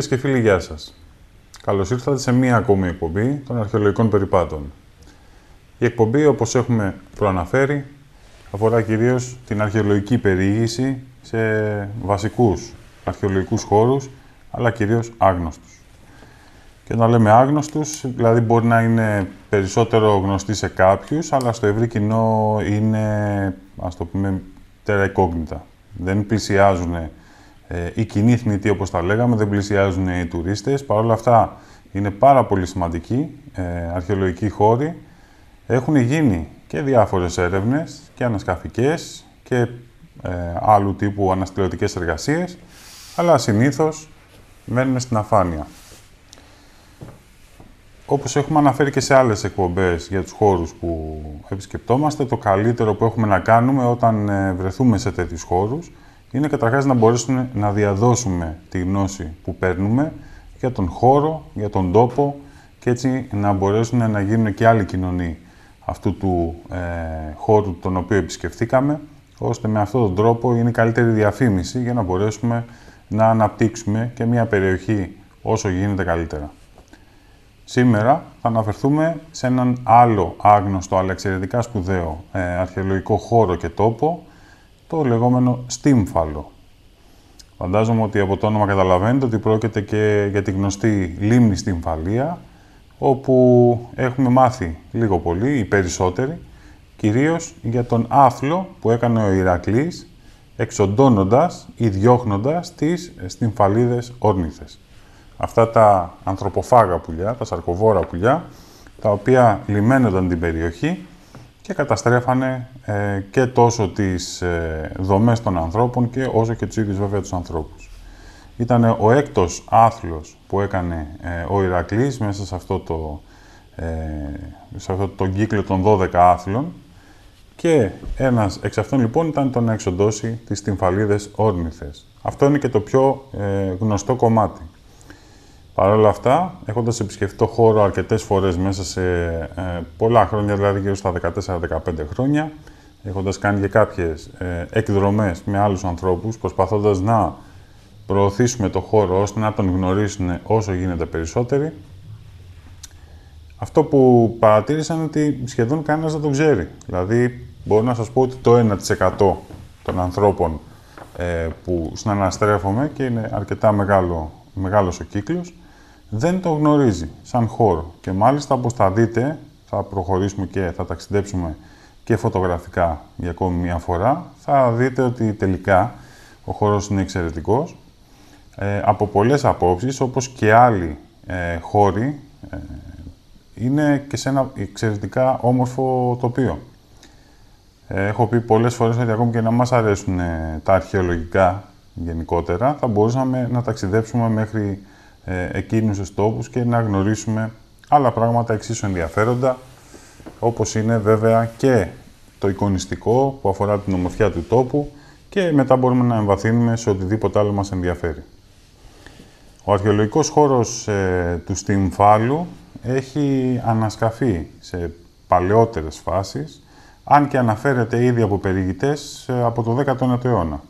Φίλες και φίλοι, γεια σας. Καλώς ήρθατε σε μία ακόμη εκπομπή των αρχαιολογικών περιπάτων. Η εκπομπή, όπως έχουμε προαναφέρει, αφορά κυρίως την αρχαιολογική περιήγηση σε βασικούς αρχαιολογικούς χώρους, αλλά κυρίως άγνωστους. Και όταν λέμε άγνωστους, δηλαδή μπορεί να είναι περισσότερο γνωστοί σε κάποιους, αλλά στο ευρύ κοινό είναι, ας το πούμε, Δεν πλησιάζουν ε, οι κοινοί θνητοί, όπως τα λέγαμε, δεν πλησιάζουν οι τουρίστες. Παρ' όλα αυτά είναι πάρα πολύ σημαντικοί ε, αρχαιολογικοί χώροι. Έχουν γίνει και διάφορες έρευνες και ανασκαφικές και ε, άλλου τύπου αναστηλωτικές εργασίες, αλλά συνήθως μένουμε στην αφάνεια. Όπως έχουμε αναφέρει και σε άλλες εκπομπές για τους χώρους που επισκεπτόμαστε, το καλύτερο που έχουμε να κάνουμε όταν ε, βρεθούμε σε τέτοιους χώρους είναι καταρχάς να μπορέσουμε να διαδώσουμε τη γνώση που παίρνουμε για τον χώρο, για τον τόπο και έτσι να μπορέσουν να γίνουν και άλλοι κοινωνοί αυτού του ε, χώρου τον οποίο επισκεφθήκαμε, ώστε με αυτόν τον τρόπο είναι καλύτερη διαφήμιση για να μπορέσουμε να αναπτύξουμε και μια περιοχή όσο γίνεται καλύτερα. Σήμερα θα αναφερθούμε σε έναν άλλο άγνωστο αλλά εξαιρετικά σπουδαίο ε, αρχαιολογικό χώρο και τόπο, το λεγόμενο στίμφαλο. Φαντάζομαι ότι από το όνομα καταλαβαίνετε ότι πρόκειται και για τη γνωστή λίμνη φαλία, όπου έχουμε μάθει λίγο πολύ, οι περισσότεροι, κυρίως για τον άθλο που έκανε ο Ηρακλής, εξοντώνοντας ή διώχνοντας τις στυμφαλίδες όρνηθες. Αυτά τα ανθρωποφάγα πουλιά, τα σαρκοβόρα πουλιά, τα οποία λιμένονταν την περιοχή και καταστρέφανε ε, και τόσο τις ε, δομές των ανθρώπων και όσο και τους ίδιους βέβαια τους ανθρώπους. Ήταν ο έκτος άθλος που έκανε ε, ο Ηρακλής μέσα σε αυτό, το, ε, σε αυτό το κύκλο των 12 άθλων και ένας εξ αυτών λοιπόν ήταν το να εξοντώσει τις τυμφαλίδες όρνηθες. Αυτό είναι και το πιο γνωστό κομμάτι. Παρ' όλα αυτά, έχοντας επισκεφτεί το χώρο αρκετές φορές μέσα σε ε, πολλά χρόνια, δηλαδή γύρω στα 14-15 χρόνια, έχοντας κάνει και κάποιες ε, εκδρομές με άλλους ανθρώπους, προσπαθώντας να προωθήσουμε το χώρο ώστε να τον γνωρίσουν όσο γίνεται περισσότεροι. Αυτό που παρατήρησαν ότι σχεδόν κανένας δεν τον ξέρει. Δηλαδή, μπορώ να σας πω ότι το 1% των ανθρώπων ε, που συναναστρέφομαι και είναι αρκετά μεγάλο, μεγάλος ο κύκλος, δεν το γνωρίζει σαν χώρο. Και μάλιστα, όπως θα δείτε, θα προχωρήσουμε και θα ταξιδέψουμε και φωτογραφικά για ακόμη μία φορά, θα δείτε ότι τελικά ο χώρος είναι εξαιρετικός. Ε, από πολλές απόψεις, όπως και άλλοι ε, χώροι, ε, είναι και σε ένα εξαιρετικά όμορφο τοπίο. Ε, έχω πει πολλές φορές ότι ακόμη και να μας αρέσουν τα αρχαιολογικά γενικότερα, θα μπορούσαμε να ταξιδέψουμε μέχρι ε, εκείνους τους τόπους και να γνωρίσουμε άλλα πράγματα εξίσου ενδιαφέροντα, όπως είναι βέβαια και το εικονιστικό που αφορά την ομορφιά του τόπου και μετά μπορούμε να εμβαθύνουμε σε οτιδήποτε άλλο μας ενδιαφέρει. Ο αρχαιολογικός χώρος ε, του Στυμφάλου έχει ανασκαφεί σε παλαιότερες φάσεις, αν και αναφέρεται ήδη από περιηγητές ε, από το 19ο αιώνα.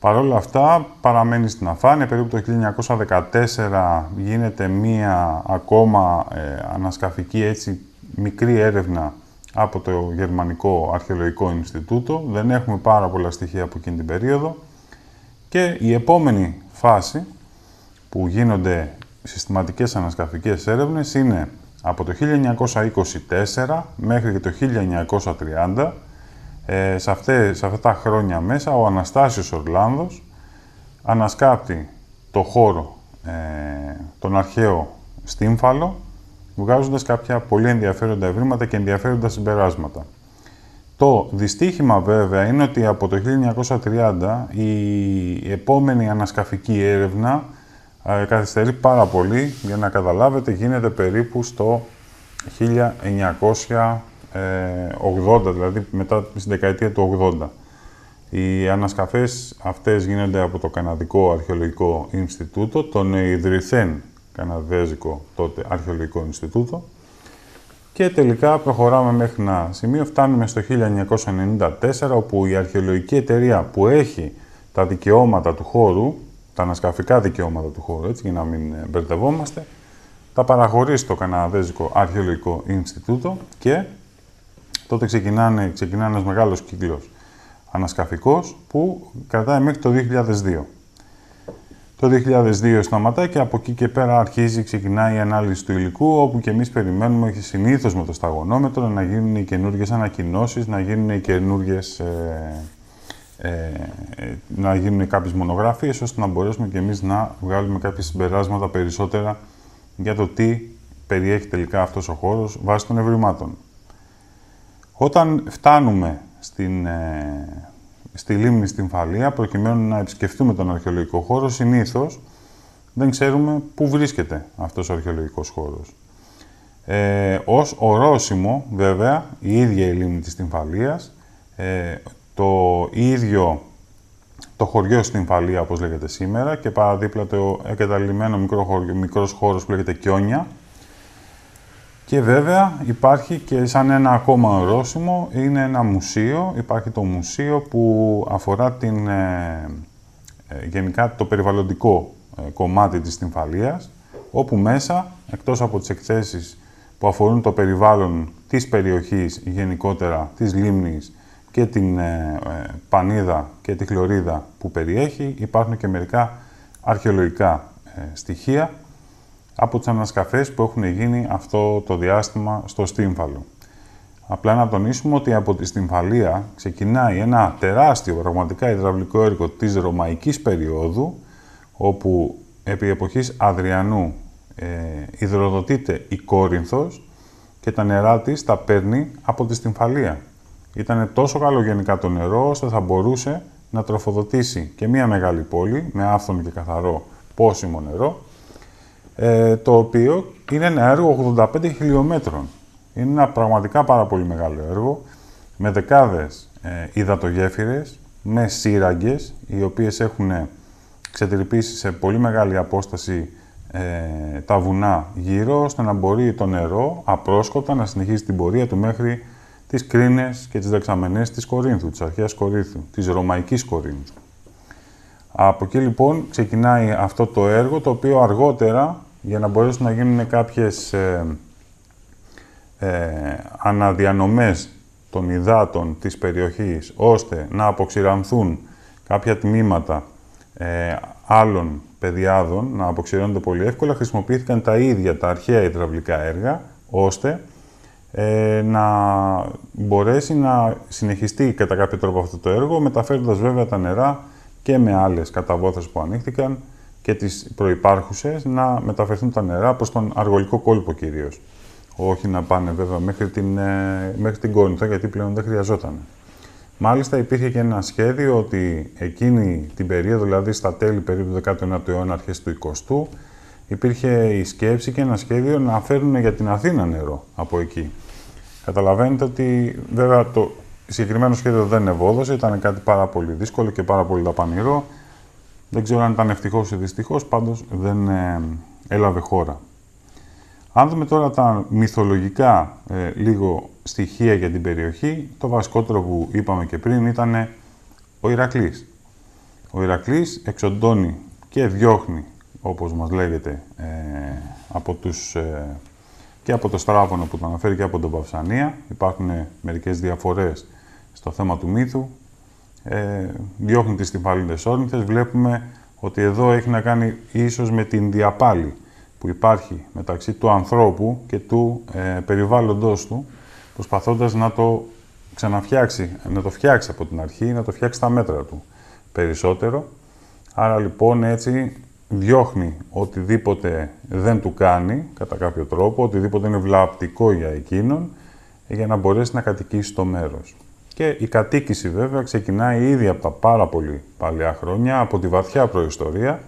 Παρ' όλα αυτά παραμένει στην αφάνεια. Περίπου το 1914 γίνεται μία ακόμα ε, ανασκαφική έτσι μικρή έρευνα από το Γερμανικό Αρχαιολογικό Ινστιτούτο. Δεν έχουμε πάρα πολλά στοιχεία από εκείνη την περίοδο. Και η επόμενη φάση που γίνονται συστηματικές ανασκαφικές έρευνες είναι από το 1924 μέχρι και το 1930 ε, σε, αυτά τα χρόνια μέσα ο Αναστάσιος Ορλάνδος ανασκάπτει το χώρο, ε, τον αρχαίο στύμφαλο, βγάζοντας κάποια πολύ ενδιαφέροντα ευρήματα και ενδιαφέροντα συμπεράσματα. Το δυστύχημα βέβαια είναι ότι από το 1930 η επόμενη ανασκαφική έρευνα ε, καθυστερεί πάρα πολύ, για να καταλάβετε γίνεται περίπου στο 1900 80, ε, δηλαδή μετά στην δεκαετία του 80. Οι ανασκαφές αυτές γίνονται από το Καναδικό Αρχαιολογικό Ινστιτούτο, τον Ιδρυθέν Καναδέζικο τότε Αρχαιολογικό Ινστιτούτο και τελικά προχωράμε μέχρι ένα σημείο, φτάνουμε στο 1994 όπου η αρχαιολογική εταιρεία που έχει τα δικαιώματα του χώρου, τα ανασκαφικά δικαιώματα του χώρου, έτσι για να μην ε, μπερδευόμαστε, τα παραχωρεί στο Καναδέζικο Αρχαιολογικό Ινστιτούτο και Τότε ξεκινάνε, ξεκινάει ένας μεγάλος κύκλος ανασκαφικός που κρατάει μέχρι το 2002. Το 2002 σταματάει και από εκεί και πέρα αρχίζει, ξεκινάει η ανάλυση του υλικού, όπου και εμείς περιμένουμε συνήθω συνήθως με το σταγονόμετρο να γίνουν οι καινούργιες ανακοινώσεις, να γίνουν οι καινούργιες, ε, ε, ε, να γίνουν κάποιες μονογραφίες, ώστε να μπορέσουμε και εμείς να βγάλουμε κάποια συμπεράσματα περισσότερα για το τι περιέχει τελικά αυτός ο χώρος βάσει των ευρημάτων. Όταν φτάνουμε στην, ε, στη λίμνη στην Φαλία, προκειμένου να επισκεφτούμε τον αρχαιολογικό χώρο, συνήθως δεν ξέρουμε πού βρίσκεται αυτός ο αρχαιολογικός χώρος. Ε, ως ορόσημο, βέβαια, η ίδια η λίμνη της Τυμφαλίας, ε, το ίδιο το χωριό στην Φαλία, όπως λέγεται σήμερα, και παραδίπλα το εγκαταλειμμένο μικρό χωρο μικρός χώρος που λέγεται Κιόνια, και βέβαια υπάρχει και σαν ένα ακόμα ορόσημο, είναι ένα μουσείο, υπάρχει το μουσείο που αφορά την, ε, ε, γενικά το περιβαλλοντικό ε, κομμάτι της Τυμφαλίας, όπου μέσα, εκτός από τις εκθέσεις που αφορούν το περιβάλλον της περιοχής γενικότερα, της λίμνης και την πανίδα και τη χλωρίδα που περιέχει, υπάρχουν και μερικά αρχαιολογικά στοιχεία από τις ανασκαφές που έχουν γίνει αυτό το διάστημα στο Στύμφαλο. Απλά να τονίσουμε ότι από τη Στυμφαλία ξεκινάει ένα τεράστιο πραγματικά υδραυλικό έργο της Ρωμαϊκής περίοδου, όπου επί εποχής Αδριανού ε, υδροδοτείται η Κόρινθος και τα νερά της τα παίρνει από τη Στυμφαλία. Ήταν τόσο γενικά το νερό, ώστε θα μπορούσε να τροφοδοτήσει και μία μεγάλη πόλη με άφθονο και καθαρό πόσιμο νερό, ε, το οποίο είναι ένα έργο 85 χιλιόμετρων. Είναι ένα πραγματικά πάρα πολύ μεγάλο έργο, με δεκάδες ε, υδατογέφυρες, με σύραγγες, οι οποίες έχουν ξετρυπήσει σε πολύ μεγάλη απόσταση ε, τα βουνά γύρω, ώστε να μπορεί το νερό απρόσκοπτα να συνεχίσει την πορεία του μέχρι τις κρίνες και τις δεξαμενές της Κορίνθου, της αρχαίας Κορίνθου, της ρωμαϊκής Κορίνθου. Από εκεί λοιπόν ξεκινάει αυτό το έργο, το οποίο αργότερα, για να μπορέσουν να γίνουν κάποιες ε, ε αναδιανομές των υδάτων της περιοχής, ώστε να αποξηρανθούν κάποια τμήματα ε, άλλων πεδιάδων, να αποξηρώνονται πολύ εύκολα, χρησιμοποιήθηκαν τα ίδια τα αρχαία υδραυλικά έργα, ώστε ε, να μπορέσει να συνεχιστεί κατά κάποιο τρόπο αυτό το έργο, μεταφέροντας βέβαια τα νερά και με άλλες καταβόθρες που ανοίχθηκαν και τις προϋπάρχουσες να μεταφερθούν τα νερά προς τον αργολικό κόλπο κυρίως. Όχι να πάνε βέβαια μέχρι την, ε, μέχρι την γιατί πλέον δεν χρειαζόταν. Μάλιστα υπήρχε και ένα σχέδιο ότι εκείνη την περίοδο, δηλαδή στα τέλη περίπου του 19ου αιώνα, αρχές του 20ου, υπήρχε η σκέψη και ένα σχέδιο να φέρουν για την Αθήνα νερό από εκεί. Καταλαβαίνετε ότι βέβαια το, συγκεκριμένο σχέδιο δεν ευόδωσε, ήταν κάτι πάρα πολύ δύσκολο και πάρα πολύ δαπανηρό. Δεν ξέρω αν ήταν ευτυχώς ή δυστυχώς, πάντως δεν ε, έλαβε χώρα. Αν δούμε τώρα τα μυθολογικά ε, λίγο στοιχεία για την περιοχή, το βασικότερο που είπαμε και πριν ήταν ε, ο Ηρακλής. Ο Ηρακλής εξοντώνει και διώχνει, όπως μας λέγεται, ε, από ε, και από το Στράβωνο που το αναφέρει και από τον Παυσανία. Υπάρχουν μερικές διαφορές στο θέμα του μύθου. Ε, διώχνει τις τυφαλίδες όρνηθες, βλέπουμε ότι εδώ έχει να κάνει ίσως με την διαπάλη που υπάρχει μεταξύ του ανθρώπου και του ε, περιβάλλοντος του, προσπαθώντας να το ξαναφτιάξει, να το φτιάξει από την αρχή, να το φτιάξει τα μέτρα του περισσότερο. Άρα λοιπόν έτσι διώχνει οτιδήποτε δεν του κάνει κατά κάποιο τρόπο, οτιδήποτε είναι βλαπτικό για εκείνον, για να μπορέσει να κατοικήσει το μέρος. Και η κατοίκηση βέβαια ξεκινάει ήδη από τα πάρα πολύ παλιά χρόνια, από τη βαθιά προϊστορία,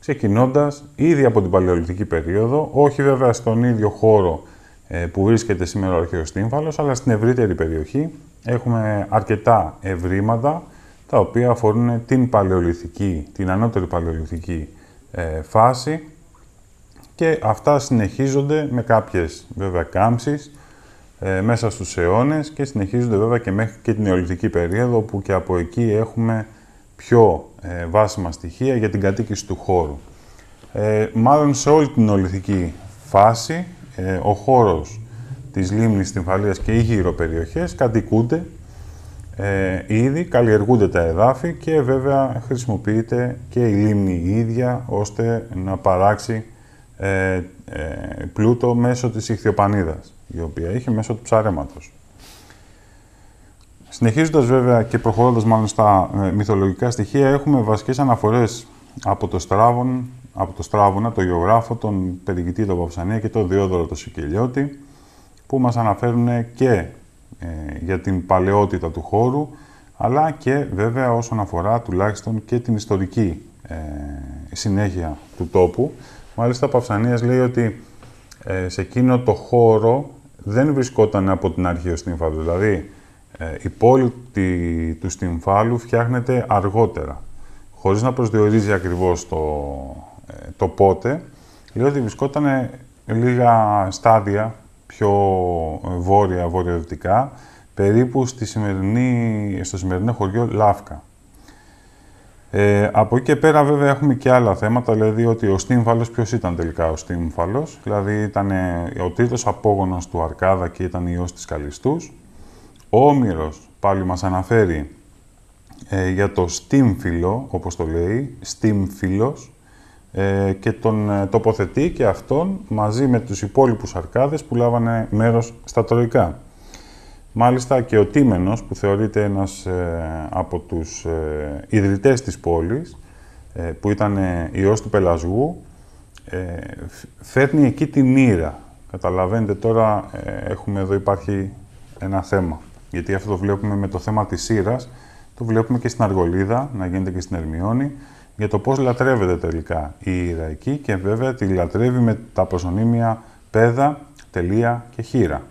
ξεκινώντας ήδη από την παλαιολιθική περίοδο, όχι βέβαια στον ίδιο χώρο ε, που βρίσκεται σήμερα ο αρχαίος αλλά στην ευρύτερη περιοχή έχουμε αρκετά ευρήματα, τα οποία αφορούν την παλαιολιθική, την ανώτερη παλαιολιθική ε, φάση και αυτά συνεχίζονται με κάποιες βέβαια κάμψεις ε, μέσα στους αιώνες και συνεχίζονται βέβαια και μέχρι και την Νεολιθική περίοδο που και από εκεί έχουμε πιο ε, βάσιμα στοιχεία για την κατοίκηση του χώρου. Ε, μάλλον σε όλη την Νεολιθική φάση ε, ο χώρος της λίμνης Τυμφαλίας και οι γύρω περιοχές κατοικούνται ε, ήδη, καλλιεργούνται τα εδάφη και βέβαια χρησιμοποιείται και η λίμνη η ίδια ώστε να παράξει ε, ε πλούτο μέσω της ηχθιοπανίδας η οποία είχε μέσω του ψαρέματος. Συνεχίζοντας βέβαια και προχωρώντας μάλλον στα ε, μυθολογικά στοιχεία, έχουμε βασικές αναφορές από το Στράβον, από το Στράβονα, το γεωγράφο, τον περιγητή, τον Παυσανία και τον Διόδωρο τον Σικελιώτη, που μας αναφέρουν και ε, για την παλαιότητα του χώρου, αλλά και βέβαια όσον αφορά τουλάχιστον και την ιστορική ε, συνέχεια του τόπου. Μάλιστα, ο Παυσανίας λέει ότι σε εκείνο το χώρο δεν βρισκόταν από την αρχή ο στυμφάλου. Δηλαδή, ε, η πόλη του στυμφάλου φτιάχνεται αργότερα. Χωρίς να προσδιορίζει ακριβώς το, ε, το πότε, λέει ότι βρισκόταν λίγα στάδια πιο ε, βόρεια, βορειοδυτικά, περίπου στη σημερινή, στο σημερινό χωριό Λάφκα. Ε, από εκεί και πέρα βέβαια έχουμε και άλλα θέματα, δηλαδή ότι ο Στύμφαλος, ποιος ήταν τελικά ο Στύμφαλος, δηλαδή ήταν ο τρίτος απόγονος του Αρκάδα και ήταν ιός της Καλιστούς. Ο Όμηρος πάλι μας αναφέρει ε, για το Στύμφυλλο, όπως το λέει, Στύμφυλλος, ε, και τον τοποθετεί και αυτόν μαζί με τους υπόλοιπους Αρκάδες που λάβανε μέρος στα Τροϊκά. Μάλιστα και ο Τίμενος, που θεωρείται ένας ε, από τους ε, ιδρυτές της πόλης, ε, που ήταν ε, ιός του Πελασγού, φέρνει εκεί την μοίρα. Καταλαβαίνετε τώρα, έχουμε εδώ υπάρχει ένα θέμα. Γιατί αυτό το βλέπουμε με το θέμα της ήρας, το βλέπουμε και στην Αργολίδα, να γίνεται και στην Ερμιόνη, για το πώς λατρεύεται τελικά η ίρα εκεί και βέβαια τη λατρεύει με τα προσωνύμια πέδα, τελεία και χείρα.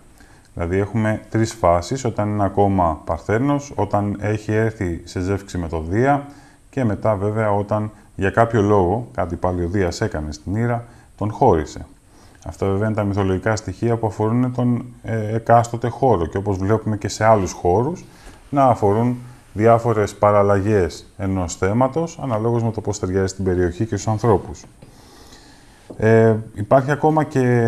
Δηλαδή έχουμε τρεις φάσεις, όταν είναι ακόμα παρθένος, όταν έχει έρθει σε ζεύξη με το Δία και μετά βέβαια όταν για κάποιο λόγο, κάτι πάλι ο Δίας έκανε στην Ήρα, τον χώρισε. Αυτά βέβαια είναι τα μυθολογικά στοιχεία που αφορούν τον ε, εκάστοτε χώρο και όπως βλέπουμε και σε άλλους χώρους να αφορούν διάφορες παραλλαγές ενός θέματος αναλόγως με το πώς ταιριάζει στην περιοχή και στους ανθρώπους. Ε, υπάρχει ακόμα και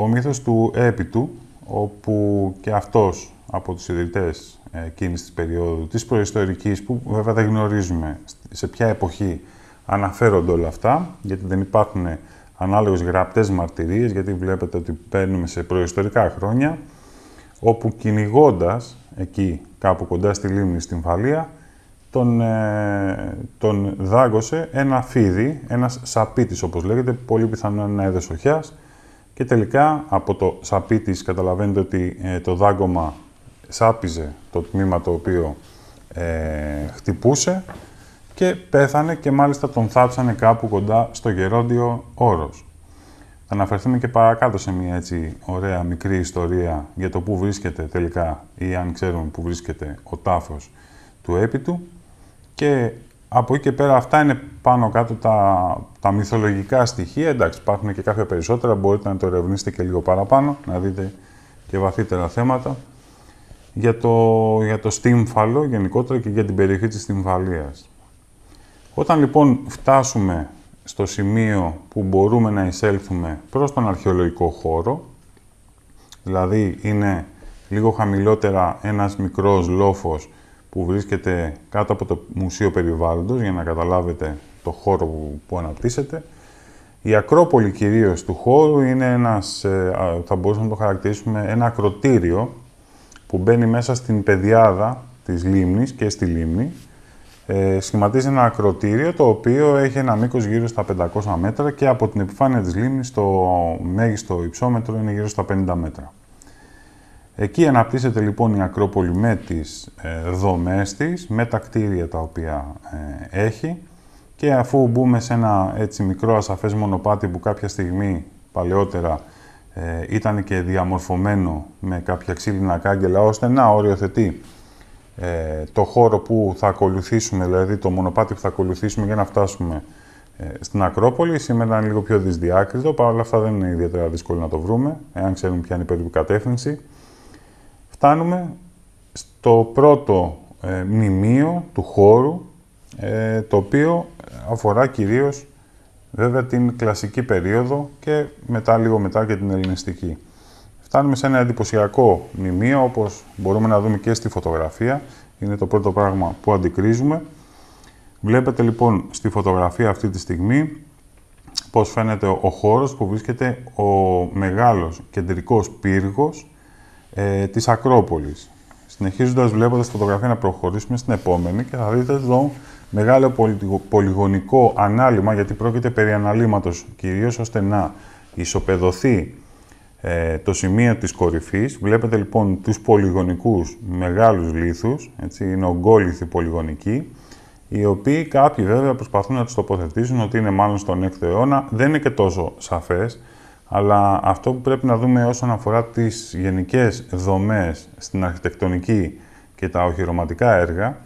ο μύθος του έπιτου, όπου και αυτός από τους ιδρυτές ε, εκείνης της περίοδου, της προϊστορικής, που βέβαια δεν γνωρίζουμε σε ποια εποχή αναφέρονται όλα αυτά, γιατί δεν υπάρχουν ανάλογες γραπτές μαρτυρίες, γιατί βλέπετε ότι παίρνουμε σε προϊστορικά χρόνια, όπου κυνηγώντας εκεί κάπου κοντά στη λίμνη στην Φαλία, τον, ε, τον δάγκωσε ένα φίδι, ένας σαπίτης όπως λέγεται, πολύ πιθανόν ένα έδεσοχιάς, και τελικά από το σαπί της καταλαβαίνετε ότι ε, το δάγκωμα σάπιζε το τμήμα το οποίο ε, χτυπούσε και πέθανε και μάλιστα τον θάψανε κάπου κοντά στο γερόντιο όρος. Θα αναφερθούμε και παρακάτω σε μια έτσι ωραία μικρή ιστορία για το πού βρίσκεται τελικά ή αν ξέρουν πού βρίσκεται ο τάφος του έπιτου και από εκεί και πέρα αυτά είναι πάνω κάτω τα, τα μυθολογικά στοιχεία. Εντάξει, υπάρχουν και κάποια περισσότερα, μπορείτε να το ερευνήσετε και λίγο παραπάνω, να δείτε και βαθύτερα θέματα. Για το, για το στύμφαλο γενικότερα και για την περιοχή της στυμφαλίας. Όταν λοιπόν φτάσουμε στο σημείο που μπορούμε να εισέλθουμε προς τον αρχαιολογικό χώρο, δηλαδή είναι λίγο χαμηλότερα ένας μικρός λόφος που βρίσκεται κάτω από το Μουσείο Περιβάλλοντος, για να καταλάβετε το χώρο που, που αναπτύσσεται. Η Ακρόπολη κυρίως του χώρου είναι ένας, ε, θα μπορούσαμε να το χαρακτηρίσουμε, ένα ακροτήριο που μπαίνει μέσα στην πεδιάδα της λίμνης και στη λίμνη. Ε, σχηματίζει ένα ακροτήριο το οποίο έχει ένα μήκος γύρω στα 500 μέτρα και από την επιφάνεια της λίμνης το μέγιστο υψόμετρο είναι γύρω στα 50 μέτρα. Εκεί αναπτύσσεται λοιπόν η Ακρόπολη με τις ε, δομές της, με τα κτίρια τα οποία ε, έχει και αφού μπούμε σε ένα έτσι μικρό ασαφές μονοπάτι που κάποια στιγμή παλαιότερα ε, ήταν και διαμορφωμένο με κάποια ξύλινα κάγκελα ώστε να οριοθετεί το χώρο που θα ακολουθήσουμε, δηλαδή το μονοπάτι που θα ακολουθήσουμε για να φτάσουμε στην Ακρόπολη. Σήμερα είναι λίγο πιο δυσδιάκριτο, παρόλα αυτά δεν είναι ιδιαίτερα δύσκολο να το βρούμε, εάν ξέρουμε ποια είναι η περίπου κατεύθυνση φτάνουμε στο πρώτο ε, μνημείο του χώρου, ε, το οποίο αφορά κυρίως βέβαια την κλασική περίοδο και μετά λίγο μετά και την ελληνιστική. Φτάνουμε σε ένα εντυπωσιακό μνημείο, όπως μπορούμε να δούμε και στη φωτογραφία. Είναι το πρώτο πράγμα που αντικρίζουμε. Βλέπετε λοιπόν στη φωτογραφία αυτή τη στιγμή πώς φαίνεται ο χώρος που βρίσκεται ο μεγάλος κεντρικός πύργος ε, της Ακρόπολης. Συνεχίζοντας βλέποντας τη φωτογραφία να προχωρήσουμε στην επόμενη και θα δείτε εδώ μεγάλο πολυγονικό ανάλυμα γιατί πρόκειται περί αναλύματος κυρίως ώστε να ισοπεδωθεί ε, το σημείο της κορυφής. Βλέπετε λοιπόν τους πολυγονικούς μεγάλους λίθους, έτσι, είναι ογκόλιθοι πολυγονικοί, οι οποίοι κάποιοι βέβαια προσπαθούν να τους τοποθετήσουν ότι είναι μάλλον στον 6ο αιώνα, δεν είναι και τόσο σαφές. Αλλά αυτό που πρέπει να δούμε όσον αφορά τις γενικές δομές στην αρχιτεκτονική και τα οχυρωματικά έργα,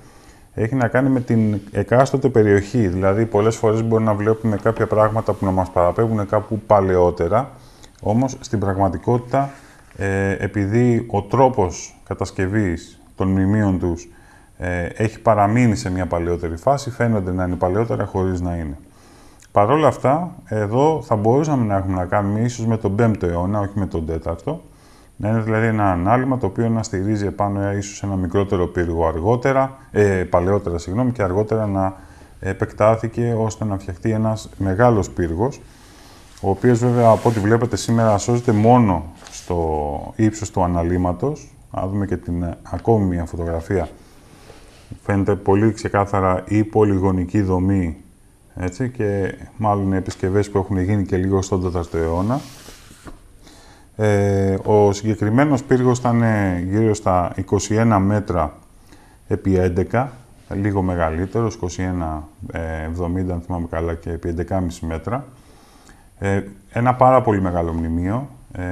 έχει να κάνει με την εκάστοτε περιοχή. Δηλαδή, πολλές φορές μπορεί να βλέπουμε κάποια πράγματα που να μας παραπέμπουν κάπου παλαιότερα, όμως στην πραγματικότητα, ε, επειδή ο τρόπος κατασκευής των μνημείων τους ε, έχει παραμείνει σε μια παλαιότερη φάση, φαίνονται να είναι παλαιότερα χωρίς να είναι. Παρ' όλα αυτά, εδώ θα μπορούσαμε να έχουμε να κάνουμε ίσως με τον 5ο αιώνα, όχι με τον 4ο. Να είναι δηλαδή ένα ανάλυμα το οποίο να στηρίζει επάνω ίσως ένα μικρότερο πύργο αργότερα, ε, παλαιότερα συγγνώμη, και αργότερα να επεκτάθηκε ώστε να φτιαχτεί ένας μεγάλος πύργος, ο οποίος βέβαια από ό,τι βλέπετε σήμερα σώζεται μόνο στο ύψος του αναλύματος. Να δούμε και την ακόμη μια φωτογραφία. Φαίνεται πολύ ξεκάθαρα η πολυγονική δομή έτσι, και μάλλον οι επισκευές που έχουν γίνει και λίγο στον 4ο αιώνα. Ε, ο συγκεκριμένος πύργος ήταν ε, γύρω στα 21 μέτρα επί 11, λίγο μεγαλύτερος, 21,70 ε, αν θυμάμαι καλά και επί 11,5 μέτρα. Ε, ένα πάρα πολύ μεγάλο μνημείο, ε,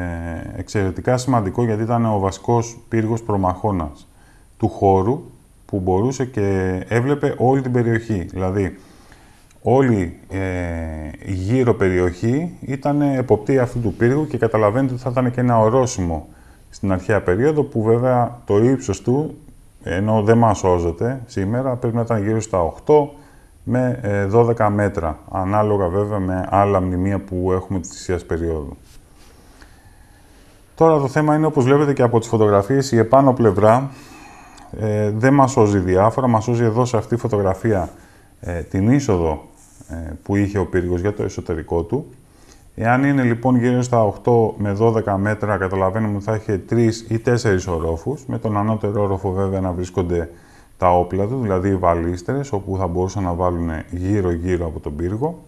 εξαιρετικά σημαντικό γιατί ήταν ο βασικός πύργος προμαχώνας του χώρου που μπορούσε και έβλεπε όλη την περιοχή. Δηλαδή, όλη ε, η γύρω περιοχή ήταν εποπτεία αυτού του πύργου και καταλαβαίνετε ότι θα ήταν και ένα ορόσημο στην αρχαία περίοδο που βέβαια το ύψος του, ενώ δεν μας σώζεται σήμερα, πρέπει να ήταν γύρω στα 8 με 12 ε, μέτρα, ανάλογα βέβαια με άλλα μνημεία που έχουμε της θυσίας περίοδου. Τώρα το θέμα είναι, όπως βλέπετε και από τις φωτογραφίες, η επάνω πλευρά ε, δεν μας σώζει διάφορα, μας σώζει εδώ σε αυτή τη φωτογραφία ε, την είσοδο ε, που είχε ο πύργος για το εσωτερικό του. Εάν είναι λοιπόν γύρω στα 8 με 12 μέτρα, καταλαβαίνουμε ότι θα έχει 3 ή 4 ορόφους, με τον ανώτερο όροφο βέβαια να βρίσκονται τα όπλα του, δηλαδή οι βαλίστερες, όπου θα μπορούσαν να βάλουν γύρω-γύρω από τον πύργο.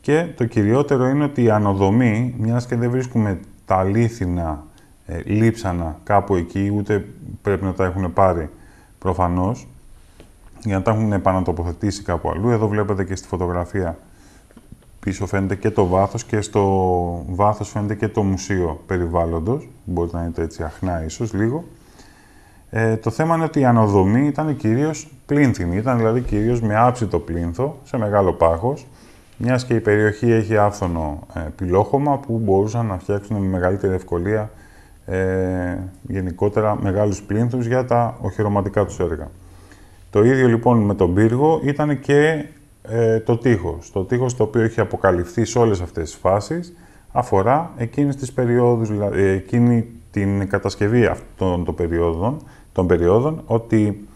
Και το κυριότερο είναι ότι η ανοδομή, μιας και δεν βρίσκουμε τα λίθινα ε, λείψανα κάπου εκεί, ούτε πρέπει να τα έχουν πάρει προφανώς, για να τα έχουν επανατοποθετήσει κάπου αλλού. Εδώ βλέπετε και στη φωτογραφία πίσω φαίνεται και το βάθος και στο βάθος φαίνεται και το μουσείο περιβάλλοντος. Μπορεί να είναι έτσι αχνά ίσως λίγο. Ε, το θέμα είναι ότι η αναδομή ήταν κυρίως πλήνθινη, ήταν δηλαδή κυρίως με άψητο πλήνθο σε μεγάλο πάχος, μιας και η περιοχή έχει άφθονο ε, που μπορούσαν να φτιάξουν με μεγαλύτερη ευκολία ε, γενικότερα μεγάλους πλήνθους για τα οχυρωματικά τους έργα. Το ίδιο λοιπόν με τον πύργο ήταν και ε, το τείχος. Το τείχος το οποίο έχει αποκαλυφθεί σε όλες αυτές τις φάσεις αφορά εκείνες τις περιόδους, ε, εκείνη την κατασκευή αυτών των περιόδων, των περιόδων ότι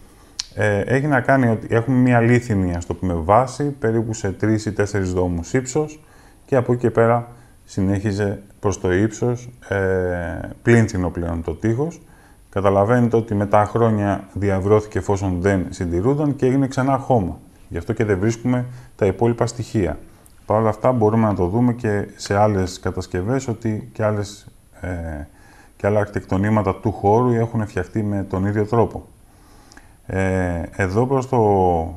ε, έχει να κάνει ότι έχουμε μία λίθινη, ας το πούμε, βάση, περίπου σε τρεις ή τέσσερις δόμους ύψος και από εκεί και πέρα συνέχιζε προς το ύψος, ε, πλέον το τείχος, Καταλαβαίνετε ότι μετά χρόνια διαβρώθηκε εφόσον δεν συντηρούνταν και έγινε ξανά χώμα. Γι' αυτό και δεν βρίσκουμε τα υπόλοιπα στοιχεία. Παρ' όλα αυτά μπορούμε να το δούμε και σε άλλες κατασκευές ότι και, άλλες, ε, και άλλα αρχιτεκτονήματα του χώρου έχουν φτιαχτεί με τον ίδιο τρόπο. Ε, εδώ προς το,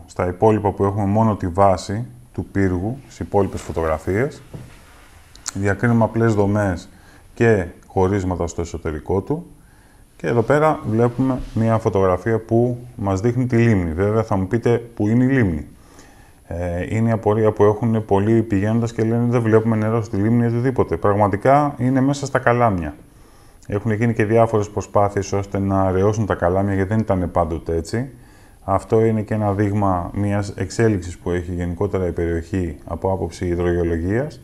στα υπόλοιπα που έχουμε μόνο τη βάση του πύργου, στις υπόλοιπες φωτογραφίες, διακρίνουμε απλές δομές και χωρίσματα στο εσωτερικό του και εδώ πέρα βλέπουμε μια φωτογραφία που μας δείχνει τη λίμνη. Βέβαια θα μου πείτε που είναι η λίμνη. Ε, είναι η απορία που έχουν πολλοί πηγαίνοντας και λένε δεν βλέπουμε νερό στη λίμνη ή οτιδήποτε. Πραγματικά είναι μέσα στα καλάμια. Έχουν γίνει και διάφορες προσπάθειες ώστε να ρεώσουν τα καλάμια γιατί δεν ήταν πάντοτε έτσι. Αυτό είναι και ένα δείγμα μιας εξέλιξης που έχει γενικότερα η περιοχή από άποψη υδρογεωλογίας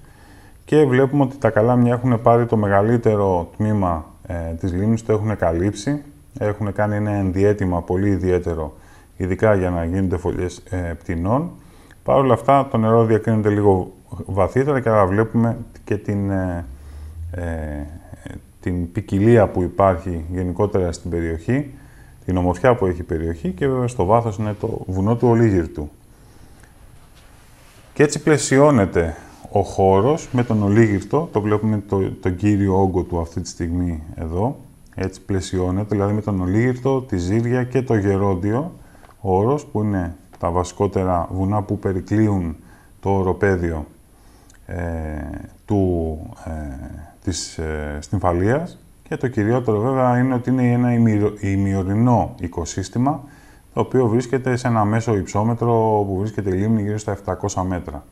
και βλέπουμε ότι τα καλάμια έχουν πάρει το μεγαλύτερο τμήμα ε, της λίμνης το έχουν καλύψει. Έχουν κάνει ένα ενδιέτοιμα πολύ ιδιαίτερο, ειδικά για να γίνονται φωλιές ε, πτηνών. Παρ' όλα αυτά το νερό διακρίνεται λίγο βαθύτερα και άρα βλέπουμε και την, ε, ε, την ποικιλία που υπάρχει γενικότερα στην περιοχή, την ομορφιά που έχει η περιοχή και βέβαια στο βάθος είναι το βουνό του Ολίγυρτου. Και έτσι πλαισιώνεται ο χώρος με τον ολίγυρτο, το βλέπουμε το, τον κύριο όγκο του αυτή τη στιγμή εδώ, έτσι πλαισιώνεται, δηλαδή με τον ολίγυρτο, τη ζύρια και το γερόντιο όρος που είναι τα βασικότερα βουνά που περικλείουν το οροπέδιο ε, του, ε, της ε, Στυμφαλίας και το κυριότερο βέβαια είναι ότι είναι ένα ημιορεινό οικοσύστημα το οποίο βρίσκεται σε ένα μέσο υψόμετρο που βρίσκεται η λίμνη γύρω στα 700 μέτρα.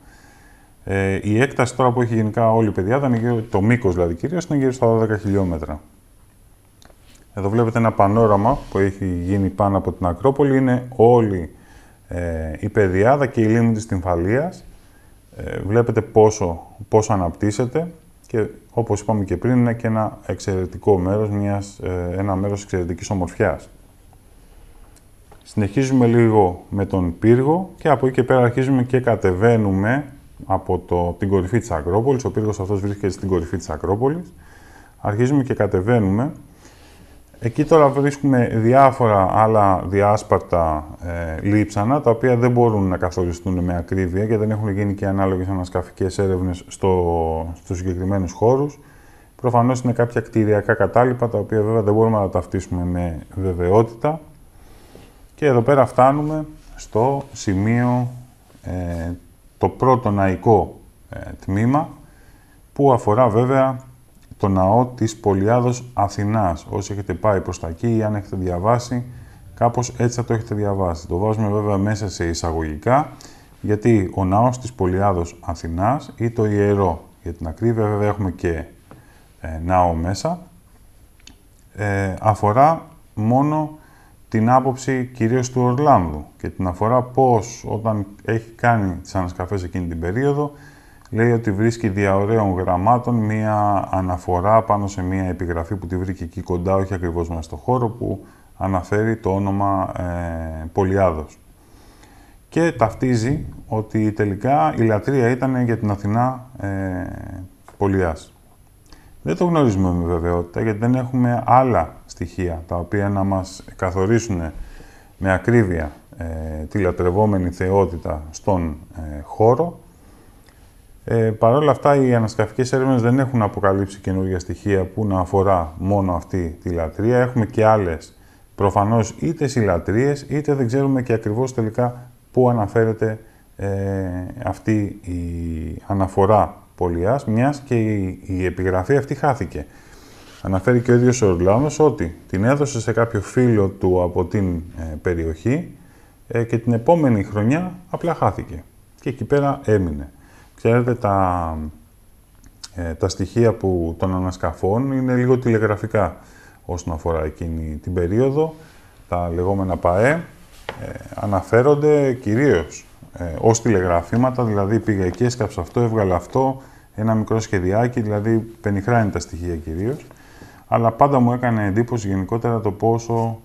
Ε, η έκταση τώρα που έχει γενικά όλη η πεδιάδα, το μήκος δηλαδή κυρίως, είναι γύρω στα 12 χιλιόμετρα. Εδώ βλέπετε ένα πανόραμα που έχει γίνει πάνω από την Ακρόπολη. Είναι όλη ε, η πεδιάδα και η λίμνη της Τυμφαλίας. Ε, βλέπετε πόσο, πόσο αναπτύσσεται και όπως είπαμε και πριν είναι και ένα εξαιρετικό μέρος, μιας, ε, ένα μέρος εξαιρετικής ομορφιάς. Συνεχίζουμε λίγο με τον πύργο και από εκεί και πέρα αρχίζουμε και κατεβαίνουμε από το, την κορυφή της Ακρόπολης. Ο πύργος αυτός βρίσκεται στην κορυφή της Ακρόπολης. Αρχίζουμε και κατεβαίνουμε. Εκεί τώρα βρίσκουμε διάφορα άλλα διάσπαρτα ε, λείψανα, τα οποία δεν μπορούν να καθοριστούν με ακρίβεια γιατί δεν έχουν γίνει και ανάλογες ανασκαφικές έρευνες στο, στους συγκεκριμένους χώρους. Προφανώς είναι κάποια κτηριακά κατάλοιπα, τα οποία βέβαια δεν μπορούμε να τα ταυτίσουμε με βεβαιότητα. Και εδώ πέρα φτάνουμε στο σημείο ε, το πρώτο ναϊκό ε, τμήμα που αφορά βέβαια το ναό της Πολιάδος Αθηνάς. Όσοι έχετε πάει προς τα εκεί ή αν έχετε διαβάσει, κάπως έτσι θα το έχετε διαβάσει. Το βάζουμε βέβαια μέσα σε εισαγωγικά, γιατί ο ναός της Πολιάδος Αθηνάς ή το ιερό, για την ακρίβεια βέβαια έχουμε και ε, ναό μέσα, ε, αφορά μόνο την άποψη κυρίως του Ορλάνδου και την αφορά πώς όταν έχει κάνει τις ανασκαφές εκείνη την περίοδο λέει ότι βρίσκει δια ωραίων γραμμάτων μία αναφορά πάνω σε μία επιγραφή που τη βρήκε εκεί κοντά, όχι ακριβώς μέσα στο χώρο, που αναφέρει το όνομα ε, Πολιάδος. Και ταυτίζει ότι τελικά η λατρεία ήταν για την Αθηνά ε, δεν το γνωρίζουμε με βεβαιότητα γιατί δεν έχουμε άλλα στοιχεία τα οποία να μας καθορίσουν με ακρίβεια ε, τη λατρευόμενη θεότητα στον ε, χώρο. Ε, Παρ' όλα αυτά, οι ανασκαφικές έρευνες δεν έχουν αποκαλύψει καινούργια στοιχεία που να αφορά μόνο αυτή τη λατρεία. Έχουμε και άλλες, προφανώς, είτε συλλατρίες, είτε δεν ξέρουμε και ακριβώς τελικά πού αναφέρεται ε, αυτή η αναφορά πολιάς, μιας και η, επιγραφή αυτή χάθηκε. Αναφέρει και ο ίδιος ο Ορλάνος ότι την έδωσε σε κάποιο φίλο του από την ε, περιοχή ε, και την επόμενη χρονιά απλά χάθηκε. Και εκεί πέρα έμεινε. Ξέρετε, τα, ε, τα στοιχεία που, των ανασκαφών είναι λίγο τηλεγραφικά όσον αφορά εκείνη την περίοδο. Τα λεγόμενα ΠΑΕ αναφέρονται κυρίως ε, ως τηλεγραφήματα, δηλαδή πήγα εκεί, έσκαψα αυτό, έβγαλα αυτό, ένα μικρό σχεδιάκι, δηλαδή πενιχράνει τα στοιχεία κυρίως. Αλλά πάντα μου έκανε εντύπωση γενικότερα το πόσο,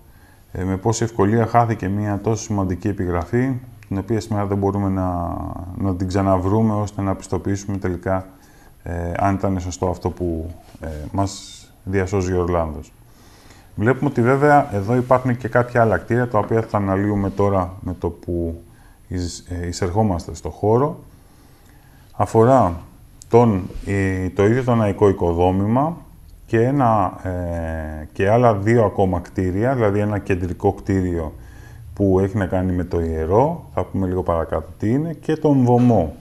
ε, με πόση ευκολία χάθηκε μια τόσο σημαντική επιγραφή, την οποία σήμερα δεν μπορούμε να, να την ξαναβρούμε ώστε να πιστοποιήσουμε τελικά ε, αν ήταν σωστό αυτό που ε, μας διασώζει ο Ορλάνδος. Βλέπουμε ότι βέβαια εδώ υπάρχουν και κάποια άλλα κτίρια τα οποία θα αναλύουμε τώρα με το που ε, εισερχόμαστε στο χώρο αφορά τον, ε, το ίδιο το ναϊκό οικοδόμημα και, ένα, ε, και άλλα δύο ακόμα κτίρια, δηλαδή ένα κεντρικό κτίριο που έχει να κάνει με το ιερό, θα πούμε λίγο παρακάτω τι είναι, και τον βωμό.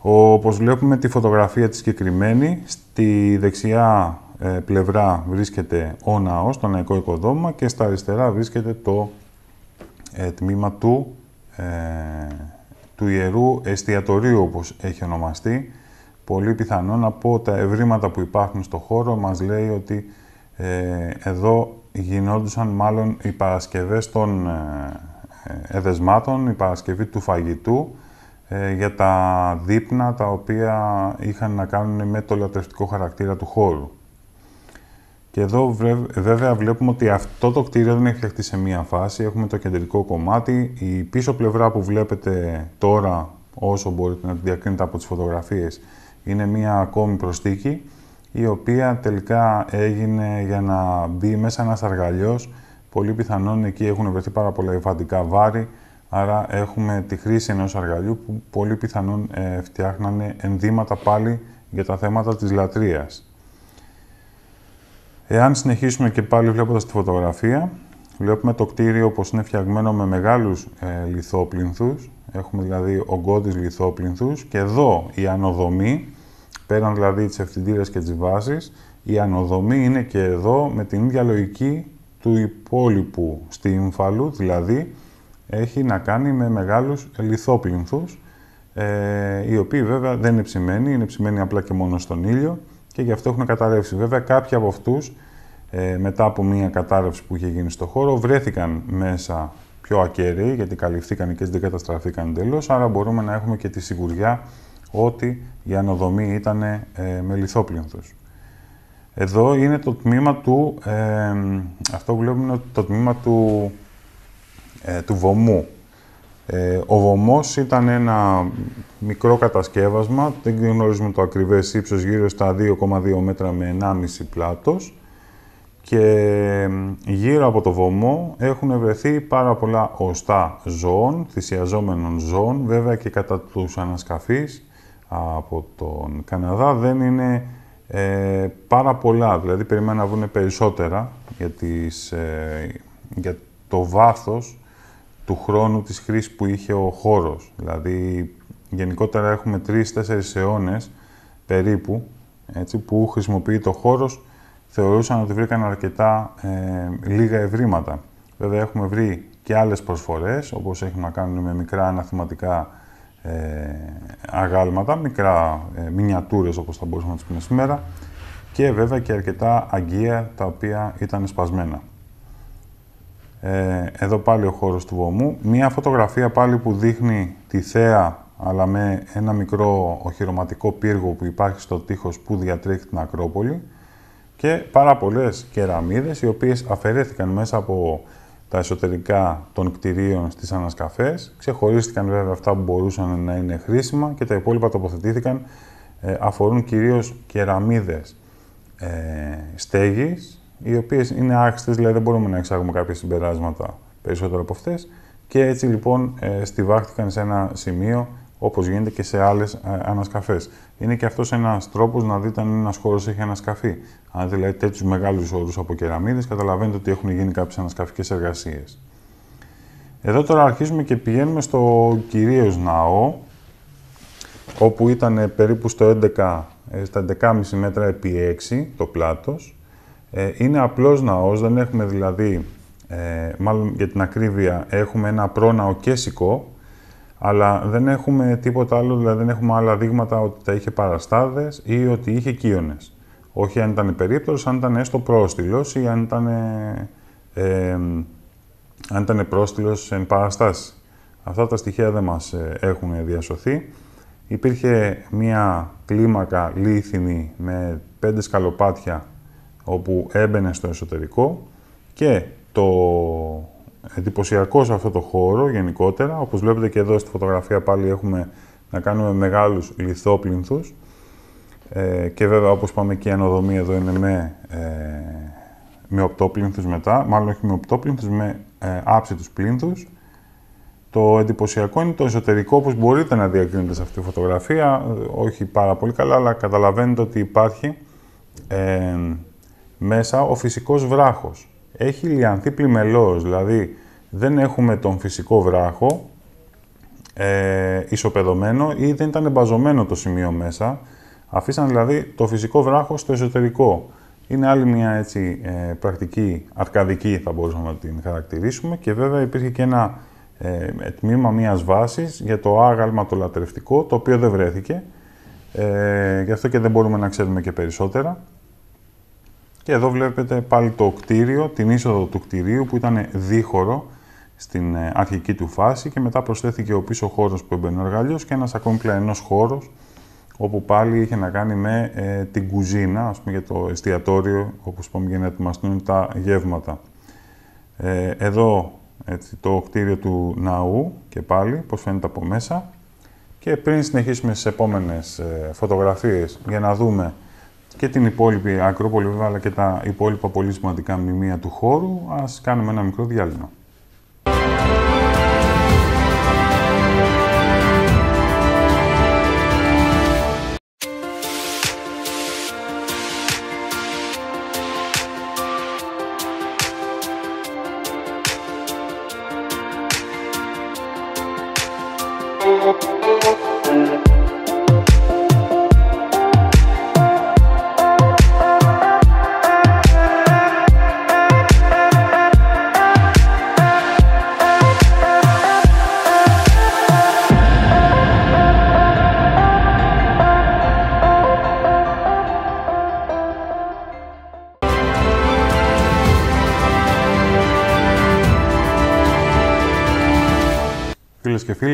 Όπως βλέπουμε τη φωτογραφία της συγκεκριμένη, στη δεξιά πλευρά βρίσκεται ο ναός, το ναϊκό οικοδόμημα και στα αριστερά βρίσκεται το ε, τμήμα του, ε, του ιερού εστιατορίου, όπως έχει ονομαστεί. Πολύ πιθανόν από τα ευρήματα που υπάρχουν στο χώρο μας λέει ότι ε, εδώ γινόντουσαν μάλλον οι παρασκευές των ε, εδεσμάτων, η παρασκευή του φαγητού για τα δείπνα τα οποία είχαν να κάνουν με το λατρευτικό χαρακτήρα του χώρου. Και εδώ βέβαια βλέπουμε ότι αυτό το κτίριο δεν έχει φτιαχτεί σε μία φάση. Έχουμε το κεντρικό κομμάτι. Η πίσω πλευρά που βλέπετε τώρα, όσο μπορείτε να τη διακρίνετε από τις φωτογραφίες, είναι μία ακόμη προστίκη, η οποία τελικά έγινε για να μπει μέσα ένας αργαλιός. Πολύ πιθανόν εκεί έχουν βρεθεί πάρα πολλά υφαντικά βάρη, άρα έχουμε τη χρήση ενός αργαλιού που πολύ πιθανόν ε, φτιάχνανε ενδύματα πάλι για τα θέματα της λατρείας. Εάν συνεχίσουμε και πάλι βλέποντας τη φωτογραφία, βλέπουμε το κτίριο όπω είναι φτιαγμένο με μεγάλους ε, λιθόπληνθους. Έχουμε δηλαδή ογκώδεις λιθόπληνθους και εδώ η ανοδομή, πέραν δηλαδή τις ευθυντήρες και τις βάσεις, η ανοδομή είναι και εδώ με την ίδια λογική του υπόλοιπου στήμφαλου, δηλαδή έχει να κάνει με μεγάλους λιθόπληνθους, ε, οι οποίοι βέβαια δεν είναι ψημένοι, είναι ψημένοι απλά και μόνο στον ήλιο και γι' αυτό έχουν καταρρεύσει. Βέβαια κάποιοι από αυτούς ε, μετά από μια κατάρρευση που είχε γίνει στο χώρο, βρέθηκαν μέσα πιο ακέραιοι, γιατί καλυφθήκαν και δεν καταστραφήκαν εντελώς. Άρα μπορούμε να έχουμε και τη σιγουριά ότι η ανοδομή ήταν ε, με λιθόπλυνθος. Εδώ είναι το τμήμα του, ε, αυτό βλέπουμε το τμήμα του, ε, του βωμού. Ε, ο βωμός ήταν ένα μικρό κατασκεύασμα, δεν γνωρίζουμε το ακριβές ύψος, γύρω στα 2,2 μέτρα με 1,5 πλάτος και γύρω από το βωμό έχουν βρεθεί πάρα πολλά οστά ζώων, θυσιαζόμενων ζώων, βέβαια και κατά τους ανασκαφείς από τον Καναδά δεν είναι ε, πάρα πολλά, δηλαδή περιμένουν να βρουν περισσότερα για, ε, για το βάθος του χρόνου της χρήσης που είχε ο χώρος. Δηλαδή γενικότερα έχουμε 3-4 αιώνες περίπου έτσι, που χρησιμοποιεί το χώρος θεωρούσαν ότι βρήκαν αρκετά ε, λίγα ευρήματα. Βέβαια, έχουμε βρει και άλλες προσφορές, όπως έχουν να κάνουν με μικρά αναθυματικά ε, αγάλματα, μικρά ε, μινιατούρες, όπως θα μπορούσαμε να τις πούμε σήμερα, και βέβαια και αρκετά αγγεία, τα οποία ήταν σπασμένα. Ε, εδώ πάλι ο χώρος του βωμού. Μία φωτογραφία πάλι που δείχνει τη θέα, αλλά με ένα μικρό οχυρωματικό πύργο που υπάρχει στο τείχος που διατρέχει την Ακρόπολη και πάρα πολλές κεραμίδες οι οποίες αφαιρέθηκαν μέσα από τα εσωτερικά των κτηρίων στις ανασκαφές. Ξεχωρίστηκαν βέβαια αυτά που μπορούσαν να είναι χρήσιμα και τα υπόλοιπα τοποθετήθηκαν ε, αφορούν κυρίως κεραμίδες ε, στέγης, οι οποίες είναι άξιτε, δηλαδή δεν μπορούμε να εξάγουμε κάποια συμπεράσματα περισσότερο από αυτές και έτσι λοιπόν ε, στηβάχτηκαν σε ένα σημείο όπως γίνεται και σε άλλες ανασκαφές. Είναι και αυτός ένας τρόπος να δείτε αν ένας χώρος έχει ανασκαφεί. Αν δηλαδή τέτοιους μεγάλους όρους από κεραμίδες, καταλαβαίνετε ότι έχουν γίνει κάποιες ανασκαφικές εργασίες. Εδώ τώρα αρχίζουμε και πηγαίνουμε στο κυρίως ναό, όπου ήταν ε, περίπου στο 11, ε, στα 11,5 μέτρα επί 6 το πλάτος. Ε, είναι απλός ναός, δεν έχουμε δηλαδή, μάλλον για την ακρίβεια, έχουμε ένα πρόναο και σηκώ, αλλά δεν έχουμε τίποτα άλλο, δηλαδή δεν έχουμε άλλα δείγματα ότι τα είχε παραστάδες ή ότι είχε κύονες. Όχι αν ήταν περίπτωση, αν ήταν έστω πρόστιλος ή αν ήταν, ε, ε, αν πρόστιλος εν παραστάσεις. Αυτά τα στοιχεία δεν μας ε, έχουν διασωθεί. Υπήρχε μία κλίμακα λίθινη με πέντε σκαλοπάτια όπου έμπαινε στο εσωτερικό και το εντυπωσιακό σε αυτό το χώρο γενικότερα. Όπως βλέπετε και εδώ στη φωτογραφία πάλι έχουμε να κάνουμε μεγάλους λιθόπλυνθους Ε, και βέβαια όπως πάμε και η ανοδομή εδώ είναι με, ε, με μετά, μάλλον όχι με οπτόπλυνθους, με ε, άψητους Το εντυπωσιακό είναι το εσωτερικό, όπως μπορείτε να διακρίνετε σε αυτή τη φωτογραφία, όχι πάρα πολύ καλά, αλλά καταλαβαίνετε ότι υπάρχει ε, μέσα ο φυσικός βράχος έχει λιανθεί πλημελώς, δηλαδή δεν έχουμε τον φυσικό βράχο ε, ισοπεδωμένο ή δεν ήταν εμπαζωμένο το σημείο μέσα. Αφήσαν δηλαδή το φυσικό βράχο στο εσωτερικό. Είναι άλλη μια έτσι ε, πρακτική, αρκαδική θα μπορούσαμε να την χαρακτηρίσουμε και βέβαια υπήρχε και ένα ε, ε, τμήμα μιας βάσης για το άγαλμα το λατρευτικό, το οποίο δεν βρέθηκε. Ε, γι' αυτό και δεν μπορούμε να ξέρουμε και περισσότερα. Και εδώ βλέπετε πάλι το κτίριο, την είσοδο του κτιρίου που ήταν δίχωρο στην ε, αρχική του φάση και μετά προσθέθηκε ο πίσω χώρος που έμπαινε ο και ένας ακόμη ενός χώρος όπου πάλι είχε να κάνει με ε, την κουζίνα, ας πούμε για το εστιατόριο, όπως πούμε για να ετοιμαστούν τα γεύματα. Ε, εδώ έτσι, το κτίριο του ναού και πάλι, πώς φαίνεται από μέσα. Και πριν συνεχίσουμε στις επόμενες ε, φωτογραφίες για να δούμε και την υπόλοιπη Ακρόπολη βέβαια, αλλά και τα υπόλοιπα πολύ σημαντικά μνημεία του χώρου, ας κάνουμε ένα μικρό διάλειμμα.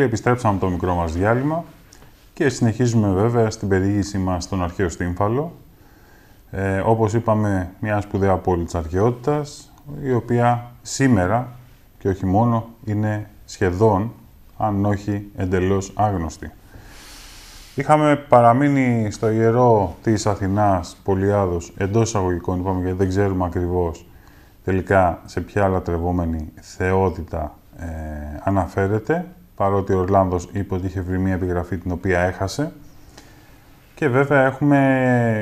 φίλοι, επιστρέψαμε από το μικρό μας διάλειμμα και συνεχίζουμε βέβαια στην περιήγησή μας στον αρχαίο στύμφαλο. Ε, όπως είπαμε, μια σπουδαία πόλη της αρχαιότητας, η οποία σήμερα και όχι μόνο είναι σχεδόν, αν όχι εντελώς άγνωστη. Είχαμε παραμείνει στο ιερό της Αθηνάς, Πολιάδος, εντός εισαγωγικών, γιατί δεν ξέρουμε ακριβώς τελικά σε ποια λατρευόμενη θεότητα ε, αναφέρεται παρότι ο Ορλάνδος είπε ότι είχε βρει μια επιγραφή την οποία έχασε. Και βέβαια έχουμε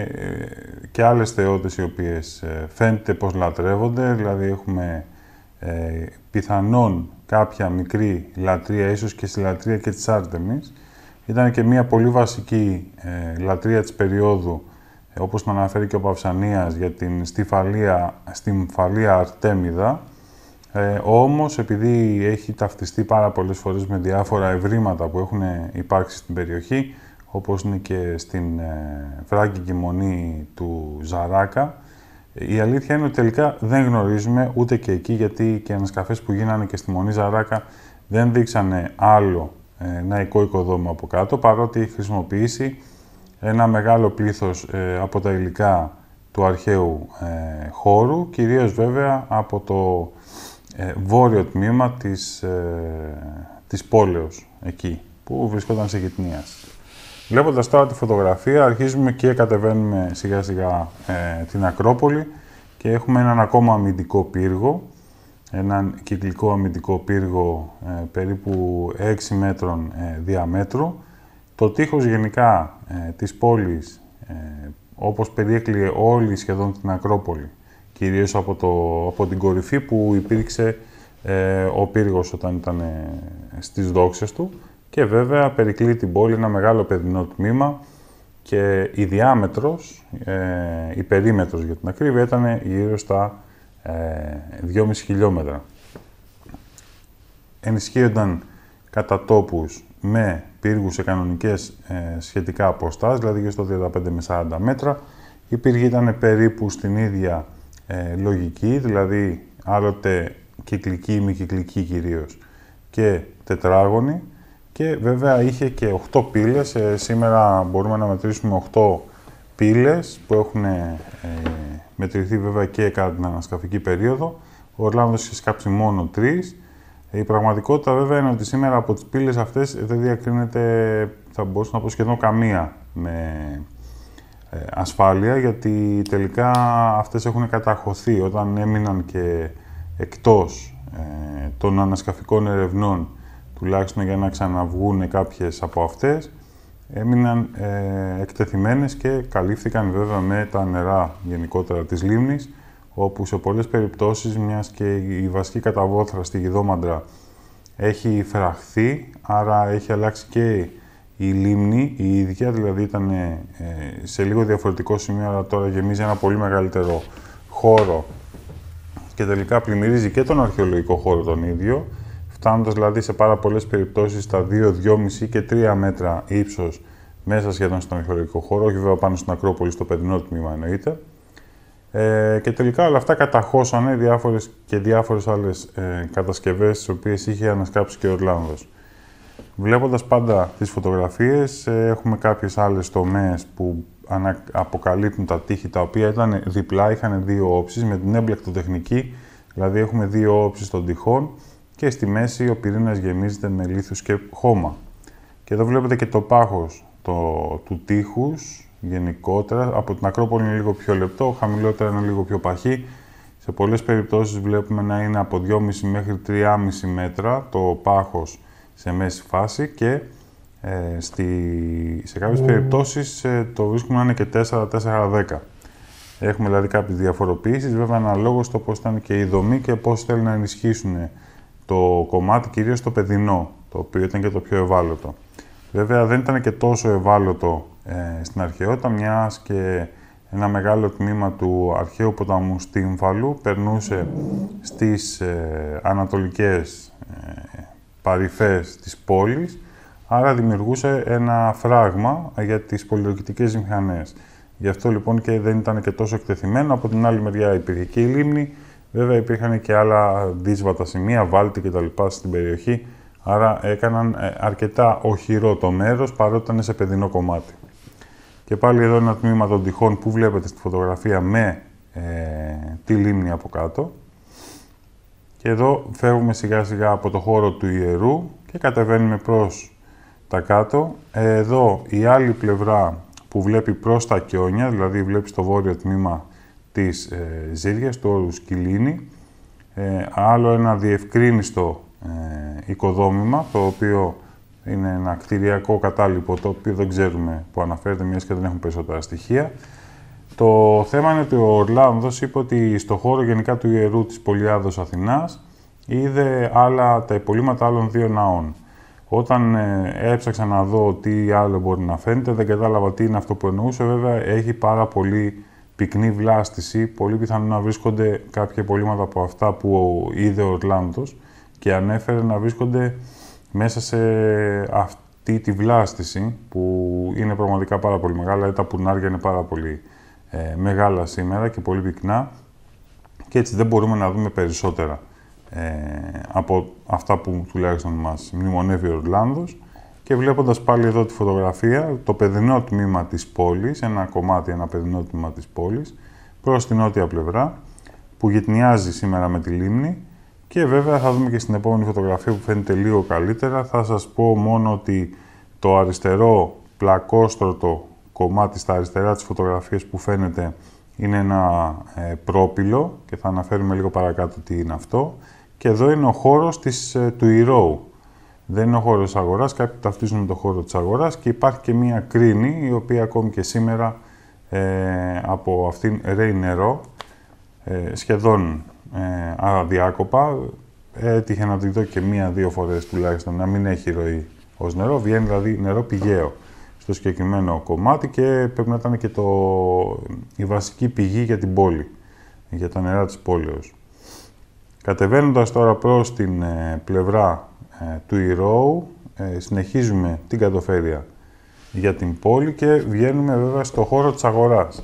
ε, και άλλες θεότητες οι οποίες ε, φαίνεται πως λατρεύονται, δηλαδή έχουμε ε, πιθανόν κάποια μικρή λατρεία, ίσως και στη λατρεία και της Άρτεμις. Ήταν και μια πολύ βασική ε, λατρεία της περίοδου, όπως το αναφέρει και ο Παυσανίας, για την στιφαλία, στην Φαλία Αρτέμιδα, ε, όμως, επειδή έχει ταυτιστεί πάρα πολλές φορές με διάφορα ευρήματα που έχουν υπάρξει στην περιοχή, όπως είναι και στην ε, φράγκικη μονή του Ζαράκα, η αλήθεια είναι ότι τελικά δεν γνωρίζουμε ούτε και εκεί, γιατί και ανασκαφές που γίνανε και στη μονή Ζαράκα δεν δείξανε άλλο ε, ναϊκό οικοδόμημα από κάτω, παρότι χρησιμοποιήσει ένα μεγάλο πλήθος ε, από τα υλικά του αρχαίου ε, χώρου, κυρίως βέβαια από το ε, βόρειο τμήμα της, ε, της πόλεως, εκεί, που βρισκόταν σε γυτνίας. Βλέποντας τώρα τη φωτογραφία, αρχίζουμε και κατεβαίνουμε σιγά σιγά ε, την Ακρόπολη και έχουμε έναν ακόμα αμυντικό πύργο, έναν κυκλικό αμυντικό πύργο ε, περίπου 6 μέτρων διαμέτρου. Το τείχος γενικά της πόλης, όπως περιέκλειε όλη σχεδόν την Ακρόπολη, κυρίως από, το, από την κορυφή που υπήρξε ε, ο πύργος όταν ήταν ε, στις δόξες του και βέβαια περικλεί την πόλη ένα μεγάλο παιδινό τμήμα και η διάμετρος, ε, η περίμετρος για την ακρίβεια ήταν γύρω στα 2,5 ε, χιλιόμετρα. Ενισχύονταν κατά τόπους με πύργους σε κανονικές σχετικά αποστάσεις, δηλαδή γύρω στο 25 με 40 μέτρα. Η πύργη ήταν περίπου στην ίδια ε, λογική, δηλαδή άλλοτε κυκλική ή μη κυκλική κυρίως και τετράγωνη και βέβαια είχε και 8 πύλες, ε, σήμερα μπορούμε να μετρήσουμε 8 πύλες που έχουν ε, μετρηθεί βέβαια και κατά την ανασκαφική περίοδο. Ο Ορλάνδος είχε σκάψει μόνο 3. Η πραγματικότητα βέβαια είναι ότι σήμερα από τις πύλες αυτές δεν διακρίνεται, θα μπορούσα να πω σχεδόν καμία με ε, ασφάλεια, γιατί τελικά αυτές έχουν καταχωθεί όταν έμειναν και εκτός ε, των ανασκαφικών ερευνών, τουλάχιστον για να ξαναβγούνε κάποιες από αυτές, έμειναν ε, εκτεθειμένες και καλύφθηκαν βέβαια με τα νερά γενικότερα της λίμνης, όπου σε πολλές περιπτώσεις, μιας και η βασική καταβόθρα στη Γιδόμαντρα έχει φραχθεί, άρα έχει αλλάξει και η λίμνη η ίδια δηλαδή ήταν ε, σε λίγο διαφορετικό σημείο, αλλά τώρα γεμίζει ένα πολύ μεγαλύτερο χώρο και τελικά πλημμυρίζει και τον αρχαιολογικό χώρο τον ίδιο, φτάνοντας δηλαδή σε πάρα πολλές περιπτώσεις στα 2, 2,5 και 3 μέτρα ύψος μέσα σχεδόν στον αρχαιολογικό χώρο, όχι βέβαια πάνω στην Ακρόπολη, στο περινό τμήμα εννοείται. Ε, και τελικά όλα αυτά καταχώσανε διάφορες και διάφορες άλλες ε, κατασκευές, τις οποίες είχε ανασκάψει και ο Ορλάνδος. Βλέποντας πάντα τις φωτογραφίες, ε, έχουμε κάποιες άλλες τομές που αποκαλύπτουν τα τείχη τα οποία ήταν διπλά, είχαν δύο όψεις με την έμπλεκτο τεχνική, δηλαδή έχουμε δύο όψεις των τυχών και στη μέση ο πυρήνας γεμίζεται με λίθους και χώμα. Και εδώ βλέπετε και το πάχος το, του τείχους γενικότερα, από την Ακρόπολη είναι λίγο πιο λεπτό, χαμηλότερα είναι λίγο πιο παχύ, σε πολλές περιπτώσεις βλέπουμε να είναι από 2,5 μέχρι 3,5 μέτρα το πάχος σε μέση φάση και ε, στη, σε κάποιες mm. περιπτώσεις ε, το βρίσκουμε να είναι και 4-4-10. Έχουμε δηλαδή κάποιες διαφοροποιήσεις, βέβαια αναλόγως το πώς ήταν και η δομή και πώς θέλουν να ενισχύσουν το κομμάτι, κυρίως το παιδινό, το οποίο ήταν και το πιο ευάλωτο. Βέβαια δεν ήταν και τόσο ευάλωτο ε, στην αρχαιότητα, μιας και ένα μεγάλο τμήμα του αρχαίου ποταμού Στύμφαλου περνούσε στις ε, ανατολικές ε, παρυφές της πόλης, άρα δημιουργούσε ένα φράγμα για τις πολυλογητικές μηχανές. Γι' αυτό λοιπόν και δεν ήταν και τόσο εκτεθειμένο. Από την άλλη μεριά υπήρχε και η λίμνη, βέβαια υπήρχαν και άλλα δύσβατα σημεία, βάλτη κτλ. στην περιοχή, άρα έκαναν ε, αρκετά οχυρό το μέρος, παρότι ήταν σε παιδινό κομμάτι. Και πάλι εδώ ένα τμήμα των τυχών που βλέπετε στη φωτογραφία με ε, τη λίμνη από κάτω. Και εδώ φεύγουμε σιγά σιγά από το χώρο του ιερού και κατεβαίνουμε προς τα κάτω. Εδώ η άλλη πλευρά που βλέπει προς τα κιόνια, δηλαδή βλέπει το βόρειο τμήμα της ε, του όρου Σκυλίνη. Ε, άλλο ένα διευκρίνιστο ε, οικοδόμημα, το οποίο είναι ένα κτηριακό κατάλοιπο, το οποίο δεν ξέρουμε που αναφέρεται, μιας και δεν έχουν περισσότερα στοιχεία. Το θέμα είναι ότι ο Ορλάνδος είπε ότι στο χώρο γενικά του ιερού της Πολυάδος Αθηνάς είδε άλλα, τα υπολείμματα άλλων δύο ναών. Όταν ε, έψαξα να δω τι άλλο μπορεί να φαίνεται, δεν κατάλαβα τι είναι αυτό που εννοούσε. Βέβαια, έχει πάρα πολύ πυκνή βλάστηση. Πολύ πιθανό να βρίσκονται κάποια υπολείμματα από αυτά που είδε ο Ορλάνδος και ανέφερε να βρίσκονται μέσα σε αυτή τη βλάστηση που είναι πραγματικά πάρα πολύ μεγάλα. Τα πουνάρια είναι πάρα πολύ ε, μεγάλα σήμερα και πολύ πυκνά και έτσι δεν μπορούμε να δούμε περισσότερα ε, από αυτά που τουλάχιστον μας μνημονεύει ο Ορλάνδος και βλέποντας πάλι εδώ τη φωτογραφία, το παιδινό τμήμα της πόλης, ένα κομμάτι, ένα παιδινό τμήμα της πόλης, προς την νότια πλευρά, που γυτνιάζει σήμερα με τη λίμνη και βέβαια θα δούμε και στην επόμενη φωτογραφία που φαίνεται λίγο καλύτερα. Θα σας πω μόνο ότι το αριστερό πλακόστρωτο κομμάτι στα αριστερά της φωτογραφίας που φαίνεται είναι ένα ε, πρόπυλο και θα αναφέρουμε λίγο παρακάτω τι είναι αυτό. Και εδώ είναι ο χώρος της, ε, του ηρώου. Δεν είναι ο χώρος της αγοράς, κάποιοι ταυτίζουν το χώρο της αγοράς και υπάρχει και μία κρίνη η οποία ακόμη και σήμερα ε, από αυτήν ρέει νερό ε, σχεδόν αδιάκοπα. Έτυχε να τη δω και μία-δύο φορές τουλάχιστον να μην έχει ροή ως νερό, βγαίνει δηλαδή νερό πηγαίο στο συγκεκριμένο κομμάτι και πρέπει να ήταν και το, η βασική πηγή για την πόλη, για τα νερά της πόλεως. Κατεβαίνοντας τώρα προς την ε, πλευρά ε, του Ηρώου, ε, συνεχίζουμε την κατοφέρεια για την πόλη και βγαίνουμε βέβαια στο χώρο της αγοράς.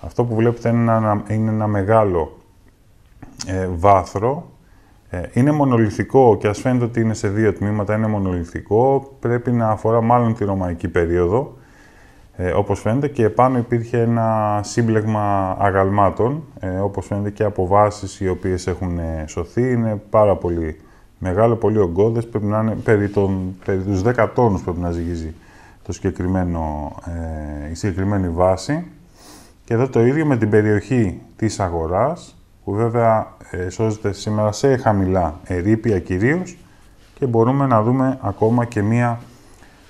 Αυτό που βλέπετε είναι ένα, είναι ένα μεγάλο βάθρο ε, είναι μονολυθικό και ας φαίνεται ότι είναι σε δύο τμήματα, είναι μονολυθικό, πρέπει να αφορά μάλλον τη ρωμαϊκή περίοδο, ε, όπως φαίνεται, και επάνω υπήρχε ένα σύμπλεγμα αγαλμάτων, ε, όπως φαίνεται και από βάσεις οι οποίες έχουν σωθεί, είναι πάρα πολύ μεγάλο, πολύ ογκώδες, πρέπει να είναι περί, των, περί τους 10 τόνους πρέπει να ζυγίζει το ε, η συγκεκριμένη βάση. Και εδώ το ίδιο με την περιοχή της αγοράς, που βέβαια ε, σώζεται σήμερα σε χαμηλά ερήπια κυρίως και μπορούμε να δούμε ακόμα και μία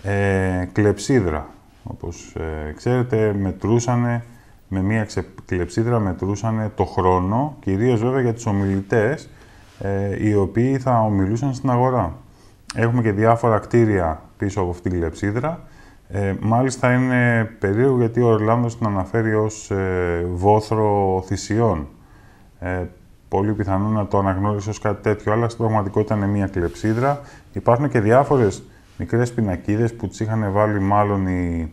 ε, κλεψίδρα. Όπως ε, ξέρετε μετρούσανε, με μία ξε, κλεψίδρα μετρούσανε το χρόνο, κυρίως βέβαια για τους ομιλητές, ε, οι οποίοι θα ομιλούσαν στην αγορά. Έχουμε και διάφορα κτίρια πίσω από αυτή την κλεψίδρα. μάλιστα είναι περίεργο γιατί ο Ορλάνδος την αναφέρει ως βόθρο θυσιών ε, πολύ πιθανό να το αναγνώρισε ως κάτι τέτοιο, αλλά στην πραγματικότητα είναι μια κλεψίδρα. Υπάρχουν και διάφορες μικρές πινακίδες που τις είχαν βάλει μάλλον οι,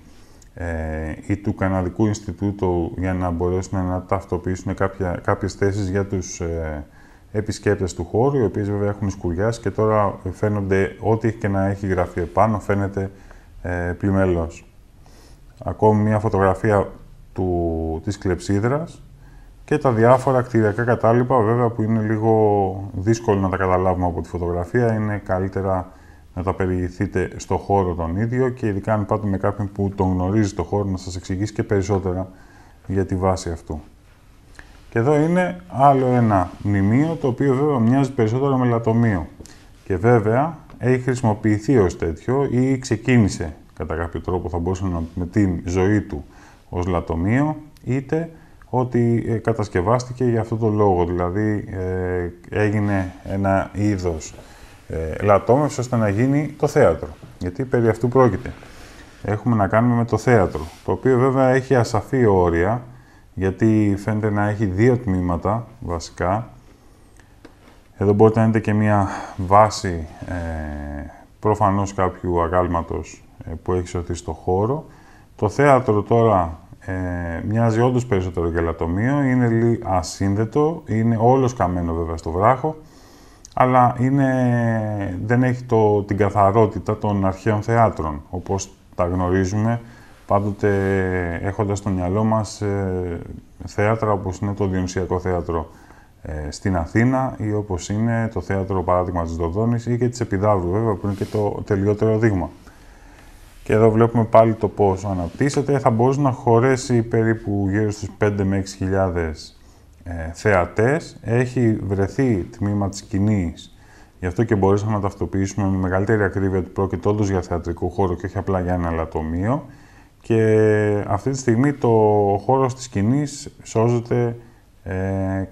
ε, του Καναδικού Ινστιτούτου για να μπορέσουν να ταυτοποιήσουν κάποιε κάποιες θέσεις για τους ε, επισκέπτες του χώρου, οι οποίες βέβαια έχουν σκουριάσει και τώρα φαίνονται ό,τι και να έχει γραφεί επάνω, φαίνεται ε, Ακόμη μια φωτογραφία του, της κλεψίδρας, και τα διάφορα κτηριακά κατάλοιπα, βέβαια που είναι λίγο δύσκολο να τα καταλάβουμε από τη φωτογραφία, είναι καλύτερα να τα περιηγηθείτε στο χώρο τον ίδιο και ειδικά αν πάτε με κάποιον που τον γνωρίζει το χώρο να σας εξηγήσει και περισσότερα για τη βάση αυτού. Και εδώ είναι άλλο ένα μνημείο, το οποίο βέβαια μοιάζει περισσότερο με λατομείο. Και βέβαια έχει χρησιμοποιηθεί ως τέτοιο ή ξεκίνησε κατά κάποιο τρόπο, θα μπορούσε να με την ζωή του ως λατομείο, είτε ότι ε, κατασκευάστηκε για αυτό το λόγο, δηλαδή ε, έγινε ένα είδος ε, λατόμευσης ώστε να γίνει το θέατρο, γιατί περί αυτού πρόκειται. Έχουμε να κάνουμε με το θέατρο, το οποίο βέβαια έχει ασαφή όρια, γιατί φαίνεται να έχει δύο τμήματα βασικά. Εδώ μπορείτε να είναι και μία βάση ε, προφανώς κάποιου αγάλματος που έχει σωθεί στο χώρο. Το θέατρο τώρα ε, μοιάζει όντως περισσότερο γελατομείο, είναι λίγο ασύνδετο, είναι όλος καμένο βέβαια στο βράχο, αλλά είναι, δεν έχει το, την καθαρότητα των αρχαίων θεάτρων, όπως τα γνωρίζουμε, πάντοτε έχοντας στο μυαλό μας ε, θέατρα όπως είναι το Διονυσιακό Θέατρο ε, στην Αθήνα ή όπως είναι το Θέατρο Παράδειγμα της Δοδόνης ή και της Επιδάβρου βέβαια που είναι και το τελειότερο δείγμα. Και εδώ βλέπουμε πάλι το πόσο αναπτύσσεται. Θα μπορούσε να χωρέσει περίπου γύρω στους 5 με 6.000 ε, θεατές. Έχει βρεθεί τμήμα της κοινής. Γι' αυτό και μπορούσαμε να ταυτοποιήσουμε με μεγαλύτερη ακρίβεια ότι πρόκειται όντως για θεατρικό χώρο και όχι απλά για ένα λατομείο. Και αυτή τη στιγμή το χώρος της σκηνή σώζεται ε,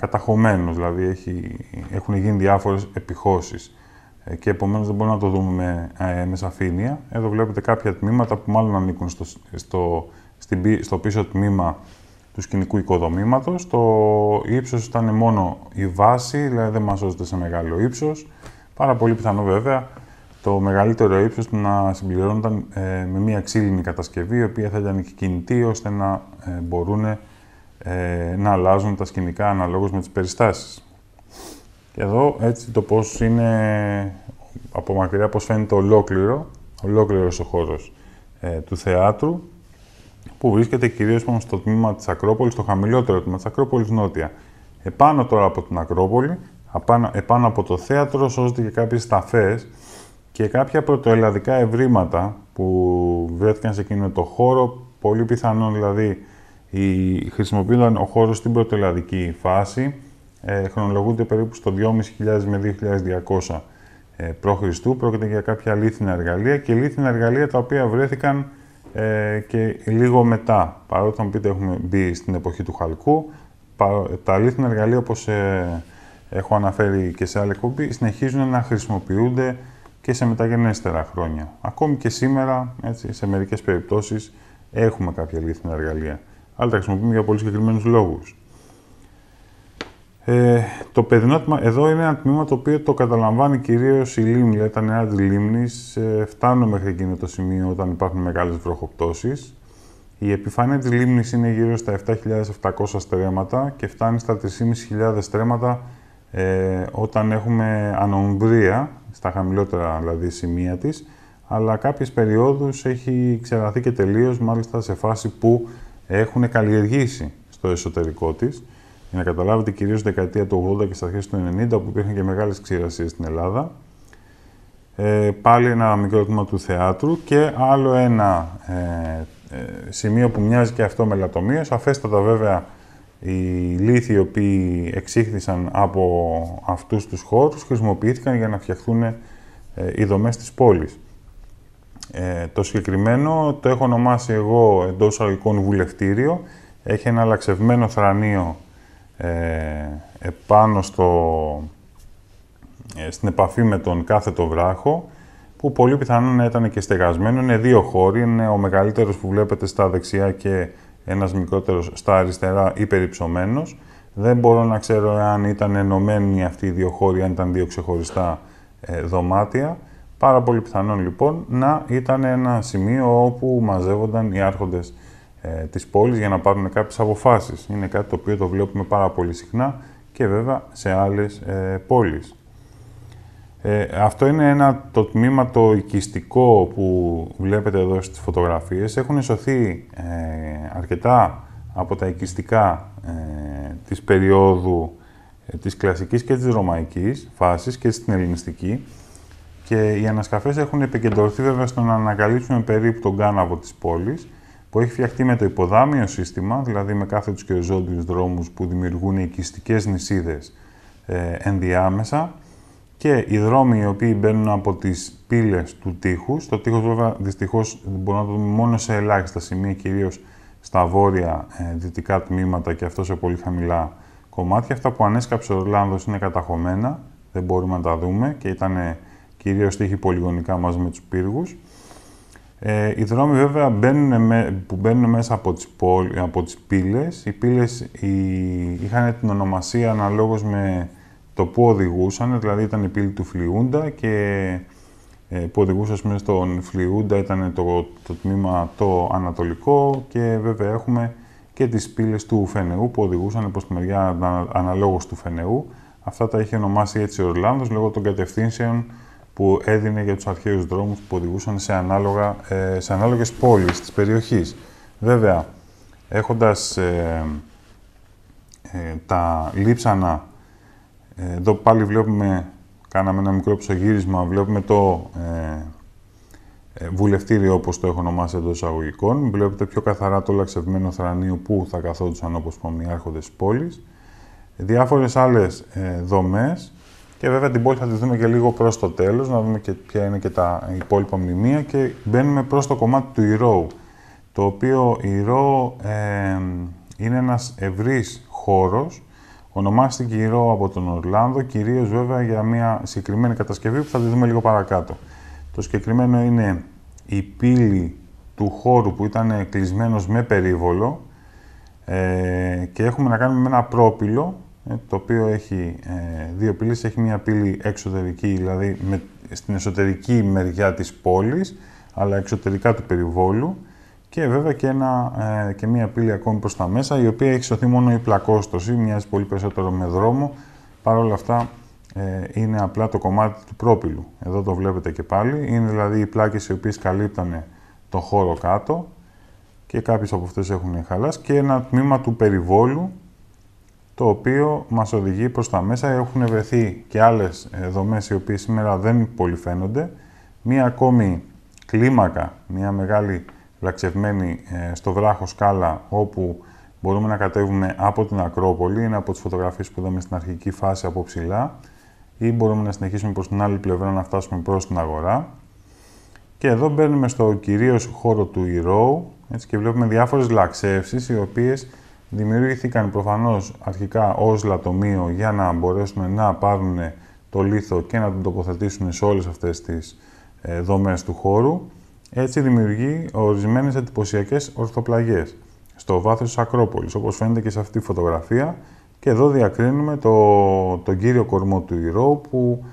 δηλαδή έχει, έχουν γίνει διάφορες επιχώσεις. Ε, και επομένως δεν μπορούμε να το δούμε ε, με, σαφήνεια. Εδώ βλέπετε κάποια τμήματα που μάλλον ανήκουν στο, στο, στην, στο πίσω τμήμα του σκηνικού οικοδομήματος. Το ύψος ήταν μόνο η βάση, δηλαδή δεν μας σώζεται σε μεγάλο ύψος. Πάρα πολύ πιθανό βέβαια το μεγαλύτερο ύψος να συμπληρώνονταν ε, με μια ξύλινη κατασκευή, η οποία θα ήταν και κινητή, ώστε να μπορούν να αλλάζουν τα σκηνικά αναλόγως με τις περιστάσεις. Και εδώ έτσι το πώς είναι από μακριά, πώς φαίνεται ολόκληρο, ολόκληρος ο χώρος ε, του θεάτρου, που βρίσκεται κυρίως πάνω στο τμήμα της Ακρόπολης, το χαμηλότερο τμήμα της Ακρόπολης νότια. Επάνω τώρα από την Ακρόπολη, επάνω, επάνω από το θέατρο σώζονται και κάποιες σταφές και κάποια πρωτοελλαδικά ευρήματα που βρέθηκαν σε εκείνο το χώρο, πολύ πιθανόν δηλαδή χρησιμοποιούνταν ο χώρος στην πρωτοελλαδική φάση, ε, χρονολογούνται περίπου στο 2.500 με 2.200 ε, π.Χ. Πρόκειται για κάποια λίθινα εργαλεία και λίθινα εργαλεία τα οποία βρέθηκαν ε, και λίγο μετά. Παρότι θα μου πείτε έχουμε μπει στην εποχή του χαλκού, τα λίθινα εργαλεία όπως ε, έχω αναφέρει και σε άλλη κομπή, συνεχίζουν να χρησιμοποιούνται και σε μεταγενέστερα χρόνια. Ακόμη και σήμερα, έτσι, σε μερικές περιπτώσεις, έχουμε κάποια λίθινα εργαλεία. Αλλά τα χρησιμοποιούμε για πολύ συγκεκριμένους λόγους. Ε, το παιδινό εδώ είναι ένα τμήμα το οποίο το καταλαμβάνει κυρίως η λίμνη, τα νερά της λίμνης. Ε, φτάνουν μέχρι εκείνο το σημείο όταν υπάρχουν μεγάλες βροχοπτώσεις. Η επιφάνεια της λίμνης είναι γύρω στα 7.700 στρέμματα και φτάνει στα 3.500 στρέμματα ε, όταν έχουμε ανομπρία, στα χαμηλότερα δηλαδή σημεία της, αλλά κάποιες περιόδους έχει ξεραθεί και τελείως, μάλιστα σε φάση που έχουν καλλιεργήσει στο εσωτερικό της. Για να καταλάβετε, κυρίως στη δεκαετία του 80 και στα αρχές του 90, που υπήρχαν και μεγάλες ξηρασίες στην Ελλάδα. Ε, πάλι ένα μικρό τμήμα του θεάτρου και άλλο ένα ε, ε σημείο που μοιάζει και αυτό με λατομείο. Αφέστατα βέβαια οι λίθοι οι οποίοι εξήχθησαν από αυτούς τους χώρους χρησιμοποιήθηκαν για να φτιαχθούν ε, οι δομές της πόλης. Ε, το συγκεκριμένο το έχω ονομάσει εγώ εντός αγωγικών βουλευτήριο. Έχει ένα αλλαξευμένο θρανείο ε, επάνω στο, ε, στην επαφή με τον κάθετο βράχο, που πολύ πιθανόν να ήταν και στεγασμένο. Είναι δύο χώροι, είναι ο μεγαλύτερος που βλέπετε στα δεξιά και ένας μικρότερος στα αριστερά υπερυψωμένος. Δεν μπορώ να ξέρω αν ήταν ενωμένοι αυτοί οι δύο χώροι, αν ήταν δύο ξεχωριστά ε, δωμάτια. Πάρα πολύ πιθανόν λοιπόν να ήταν ένα σημείο όπου μαζεύονταν οι άρχοντες ε, της πόλης για να πάρουν κάποιες αποφάσεις. Είναι κάτι το οποίο το βλέπουμε πάρα πολύ συχνά και βέβαια σε άλλες ε, πόλεις. Ε, αυτό είναι ένα, το τμήμα το οικιστικό που βλέπετε εδώ στις φωτογραφίες. Έχουν σωθεί ε, αρκετά από τα οικιστικά ε, της περίοδου ε, της κλασικής και της ρωμαϊκής φάσης και στην ελληνιστική και οι ανασκαφές έχουν επικεντρωθεί βέβαια στο να ανακαλύψουμε περίπου τον κάναβο της πόλης που έχει φτιαχτεί με το υποδάμιο σύστημα, δηλαδή με κάθε τους και οριζόντιους δρόμους που δημιουργούν οικιστικές νησίδες ε, ενδιάμεσα και οι δρόμοι οι οποίοι μπαίνουν από τις πύλες του τείχου. το τείχος βέβαια δυστυχώς μπορούμε να το δούμε μόνο σε ελάχιστα σημεία, κυρίως στα βόρεια ε, δυτικά τμήματα και αυτό σε πολύ χαμηλά κομμάτια. Αυτά που ανέσκαψε ο Ορλάνδος είναι καταχωμένα, δεν μπορούμε να τα δούμε και ήταν κυρίως τείχη πολυγονικά μαζί με τους πύργους. Ε, οι δρόμοι βέβαια μπαίνουν που μπαίνουν μέσα από τις, πόλ, από τις πύλες. Οι πύλες είχαν την ονομασία αναλόγως με το που οδηγούσαν, δηλαδή ήταν η πύλη του Φλιούντα και ε, που οδηγούσε στον Φλιούντα ήταν το, το τμήμα το ανατολικό και βέβαια έχουμε και τις πύλες του Φενεού που οδηγούσαν προς τη μεριά αναλόγως του Φενεού. Αυτά τα είχε ονομάσει έτσι ο Ορλάνδος λόγω των κατευθύνσεων που έδινε για τους αρχαίους δρόμους που οδηγούσαν σε, ανάλογα, ε, σε ανάλογες πόλεις της περιοχής. Βέβαια, έχοντας ε, ε, τα λείψανα, εδώ πάλι βλέπουμε, κάναμε ένα μικρό ψωγύρισμα, βλέπουμε το βουλευτήριο όπως το έχω ονομάσει εντός εισαγωγικών. Βλέπετε πιο καθαρά το λαξευμένο θρανίο που θα καθόντουσαν όπως άρχοντες πόλης. Διάφορες άλλες δομές, και βέβαια την πόλη θα της δούμε και λίγο προς το τέλος, να δούμε και ποια είναι και τα υπόλοιπα μνημεία. Και μπαίνουμε προς το κομμάτι του Ηρώου. Το οποίο Ηρώ ε, είναι ένας ευρύς χώρος. Ονομάστηκε Ηρώ από τον Ορλάνδο, κυρίως βέβαια για μια συγκεκριμένη κατασκευή που θα τη δούμε λίγο παρακάτω. Το συγκεκριμένο είναι η πύλη του χώρου που ήταν κλεισμένος με περίβολο ε, και έχουμε να κάνουμε με ένα πρόπυλο ε, το οποίο έχει ε, δύο πύλες. Έχει μία πύλη εξωτερική, δηλαδή με, στην εσωτερική μεριά της πόλης, αλλά εξωτερικά του περιβόλου και βέβαια και, ε, μία πύλη ακόμη προς τα μέσα, η οποία έχει σωθεί μόνο η πλακόστοση, μοιάζει πολύ περισσότερο με δρόμο. παρόλα αυτά είναι απλά το κομμάτι του πρόπυλου. Εδώ το βλέπετε και πάλι. Είναι δηλαδή οι πλάκες οι οποίες καλύπτανε το χώρο κάτω και κάποιες από αυτές έχουν χαλάσει και ένα τμήμα του περιβόλου το οποίο μας οδηγεί προς τα μέσα. Έχουν βρεθεί και άλλες ε, δομές οι οποίες σήμερα δεν πολύ φαίνονται. Μία ακόμη κλίμακα, μία μεγάλη λαξευμένη ε, στο βράχος σκάλα όπου μπορούμε να κατέβουμε από την Ακρόπολη, είναι από τις φωτογραφίες που είδαμε στην αρχική φάση από ψηλά ή μπορούμε να συνεχίσουμε προς την άλλη πλευρά να φτάσουμε προς την αγορά. Και εδώ μπαίνουμε στο κυρίως χώρο του Ηρώου έτσι, και βλέπουμε διάφορες λαξεύσεις οι οποίες Δημιουργήθηκαν προφανώς αρχικά ως λατομείο για να μπορέσουν να πάρουν το λίθο και να τον τοποθετήσουν σε όλες αυτές τις ε, δομές του χώρου. Έτσι δημιουργεί ορισμένες εντυπωσιακές ορθοπλαγιές στο βάθος της Ακρόπολης, όπως φαίνεται και σε αυτή τη φωτογραφία. Και εδώ διακρίνουμε το, τον κύριο κορμό του ιερό που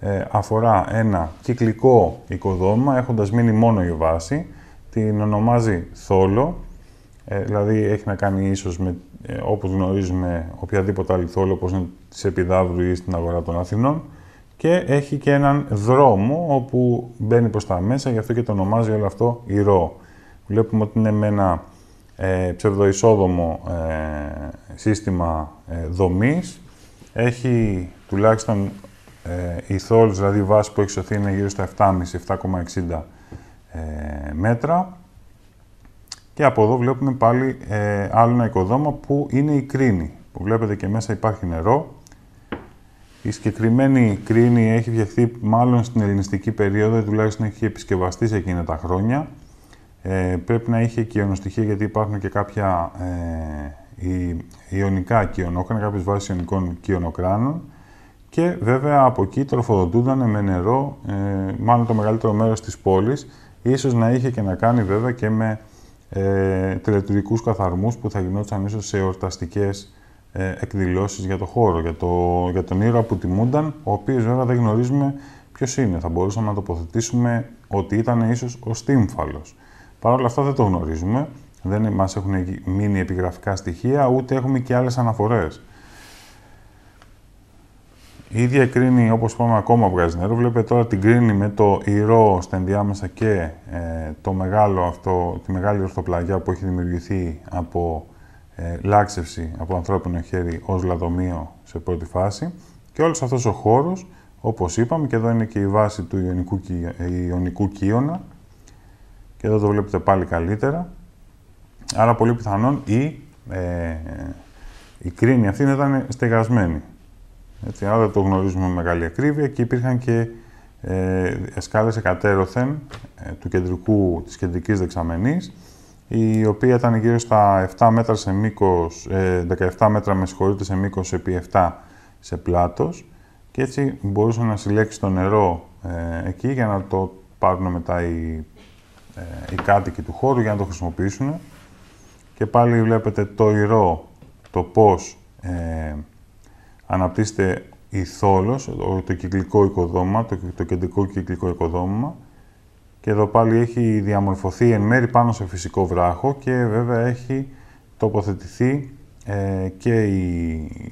ε, αφορά ένα κυκλικό οικοδόμημα έχοντας μείνει μόνο η βάση. Την ονομάζει Θόλο ε, δηλαδή έχει να κάνει ίσως με, ε, γνωρίζουμε, οποιαδήποτε άλλη θόλη όπως είναι της Επιδαύρου ή στην αγορά των Αθηνών και έχει και έναν δρόμο όπου μπαίνει προς τα μέσα, γι' αυτό και το ονομάζει όλο αυτό ηρώ. Βλέπουμε ότι είναι με ένα ε, ψευδοεισόδομο ε, σύστημα ε, δομής. Έχει τουλάχιστον ε, η θόλη, δηλαδή η βάση που έχει σωθεί είναι γύρω στα 7,5-7,60 μέτρα και από εδώ βλέπουμε πάλι ε, άλλο ένα οικοδόμα που είναι η κρίνη. Που βλέπετε και μέσα υπάρχει νερό. Η συγκεκριμένη κρίνη έχει φτιαχτεί μάλλον στην ελληνιστική περίοδο, τουλάχιστον έχει επισκευαστεί σε εκείνα τα χρόνια. Ε, πρέπει να είχε κοιονοστοιχεία γιατί υπάρχουν και κάποια ε, ιονικά κοιονόκρανα, κάποιες βάσεις ιονικών κοιονοκράνων και βέβαια από εκεί τροφοδοτούνταν με νερό, ε, μάλλον το μεγαλύτερο μέρος της πόλης, ίσως να είχε και να κάνει βέβαια και με ε, τελετουργικούς καθαρμούς που θα γινόταν ίσως σε ορταστικές ε, εκδηλώσεις για το χώρο, για, το, για τον ήρωα που τιμούνταν, ο οποίος βέβαια δεν γνωρίζουμε ποιος είναι. Θα μπορούσαμε να τοποθετήσουμε ότι ήταν ίσως ο Στύμφαλος. Παρ' όλα αυτά δεν το γνωρίζουμε, δεν μας έχουν μείνει επιγραφικά στοιχεία, ούτε έχουμε και άλλες αναφορές. Η ίδια κρίνη, όπως είπαμε, ακόμα βγάζει νερό, βλέπετε τώρα την κρίνη με το ηρώ στα ενδιάμεσα και ε, το μεγάλο αυτό, τη μεγάλη ορθοπλαγιά που έχει δημιουργηθεί από ε, λάξευση από ανθρώπινο χέρι ως λαδομείο σε πρώτη φάση. Και όλος αυτός ο χώρος, όπως είπαμε, και εδώ είναι και η βάση του ιονικού, ιονικού ε, κύωνα, και εδώ το βλέπετε πάλι καλύτερα. Άρα πολύ πιθανόν η, ε, η κρίνη αυτή ήταν στεγασμένη. Έτσι, δεν το γνωρίζουμε με μεγάλη ακρίβεια και υπήρχαν και ε, σκάλες εκατέρωθεν ε, του κεντρικού, της κεντρικής δεξαμενής, η οποία ήταν γύρω στα 7 μέτρα σε μήκος, 17 ε, μέτρα με συγχωρείτε σε μήκος επί 7 σε πλάτος και έτσι μπορούσαν να συλλέξει το νερό ε, εκεί για να το πάρουν μετά οι, ε, κάτοικοι του χώρου για να το χρησιμοποιήσουν. Και πάλι βλέπετε το ηρώ, το πώς αναπτύσσεται η θόλος, το κυκλικό οικοδόμημα, το, το κεντρικό κυκλικό οικοδόμημα και εδώ πάλι έχει διαμορφωθεί εν μέρη πάνω σε φυσικό βράχο και βέβαια έχει τοποθετηθεί ε, και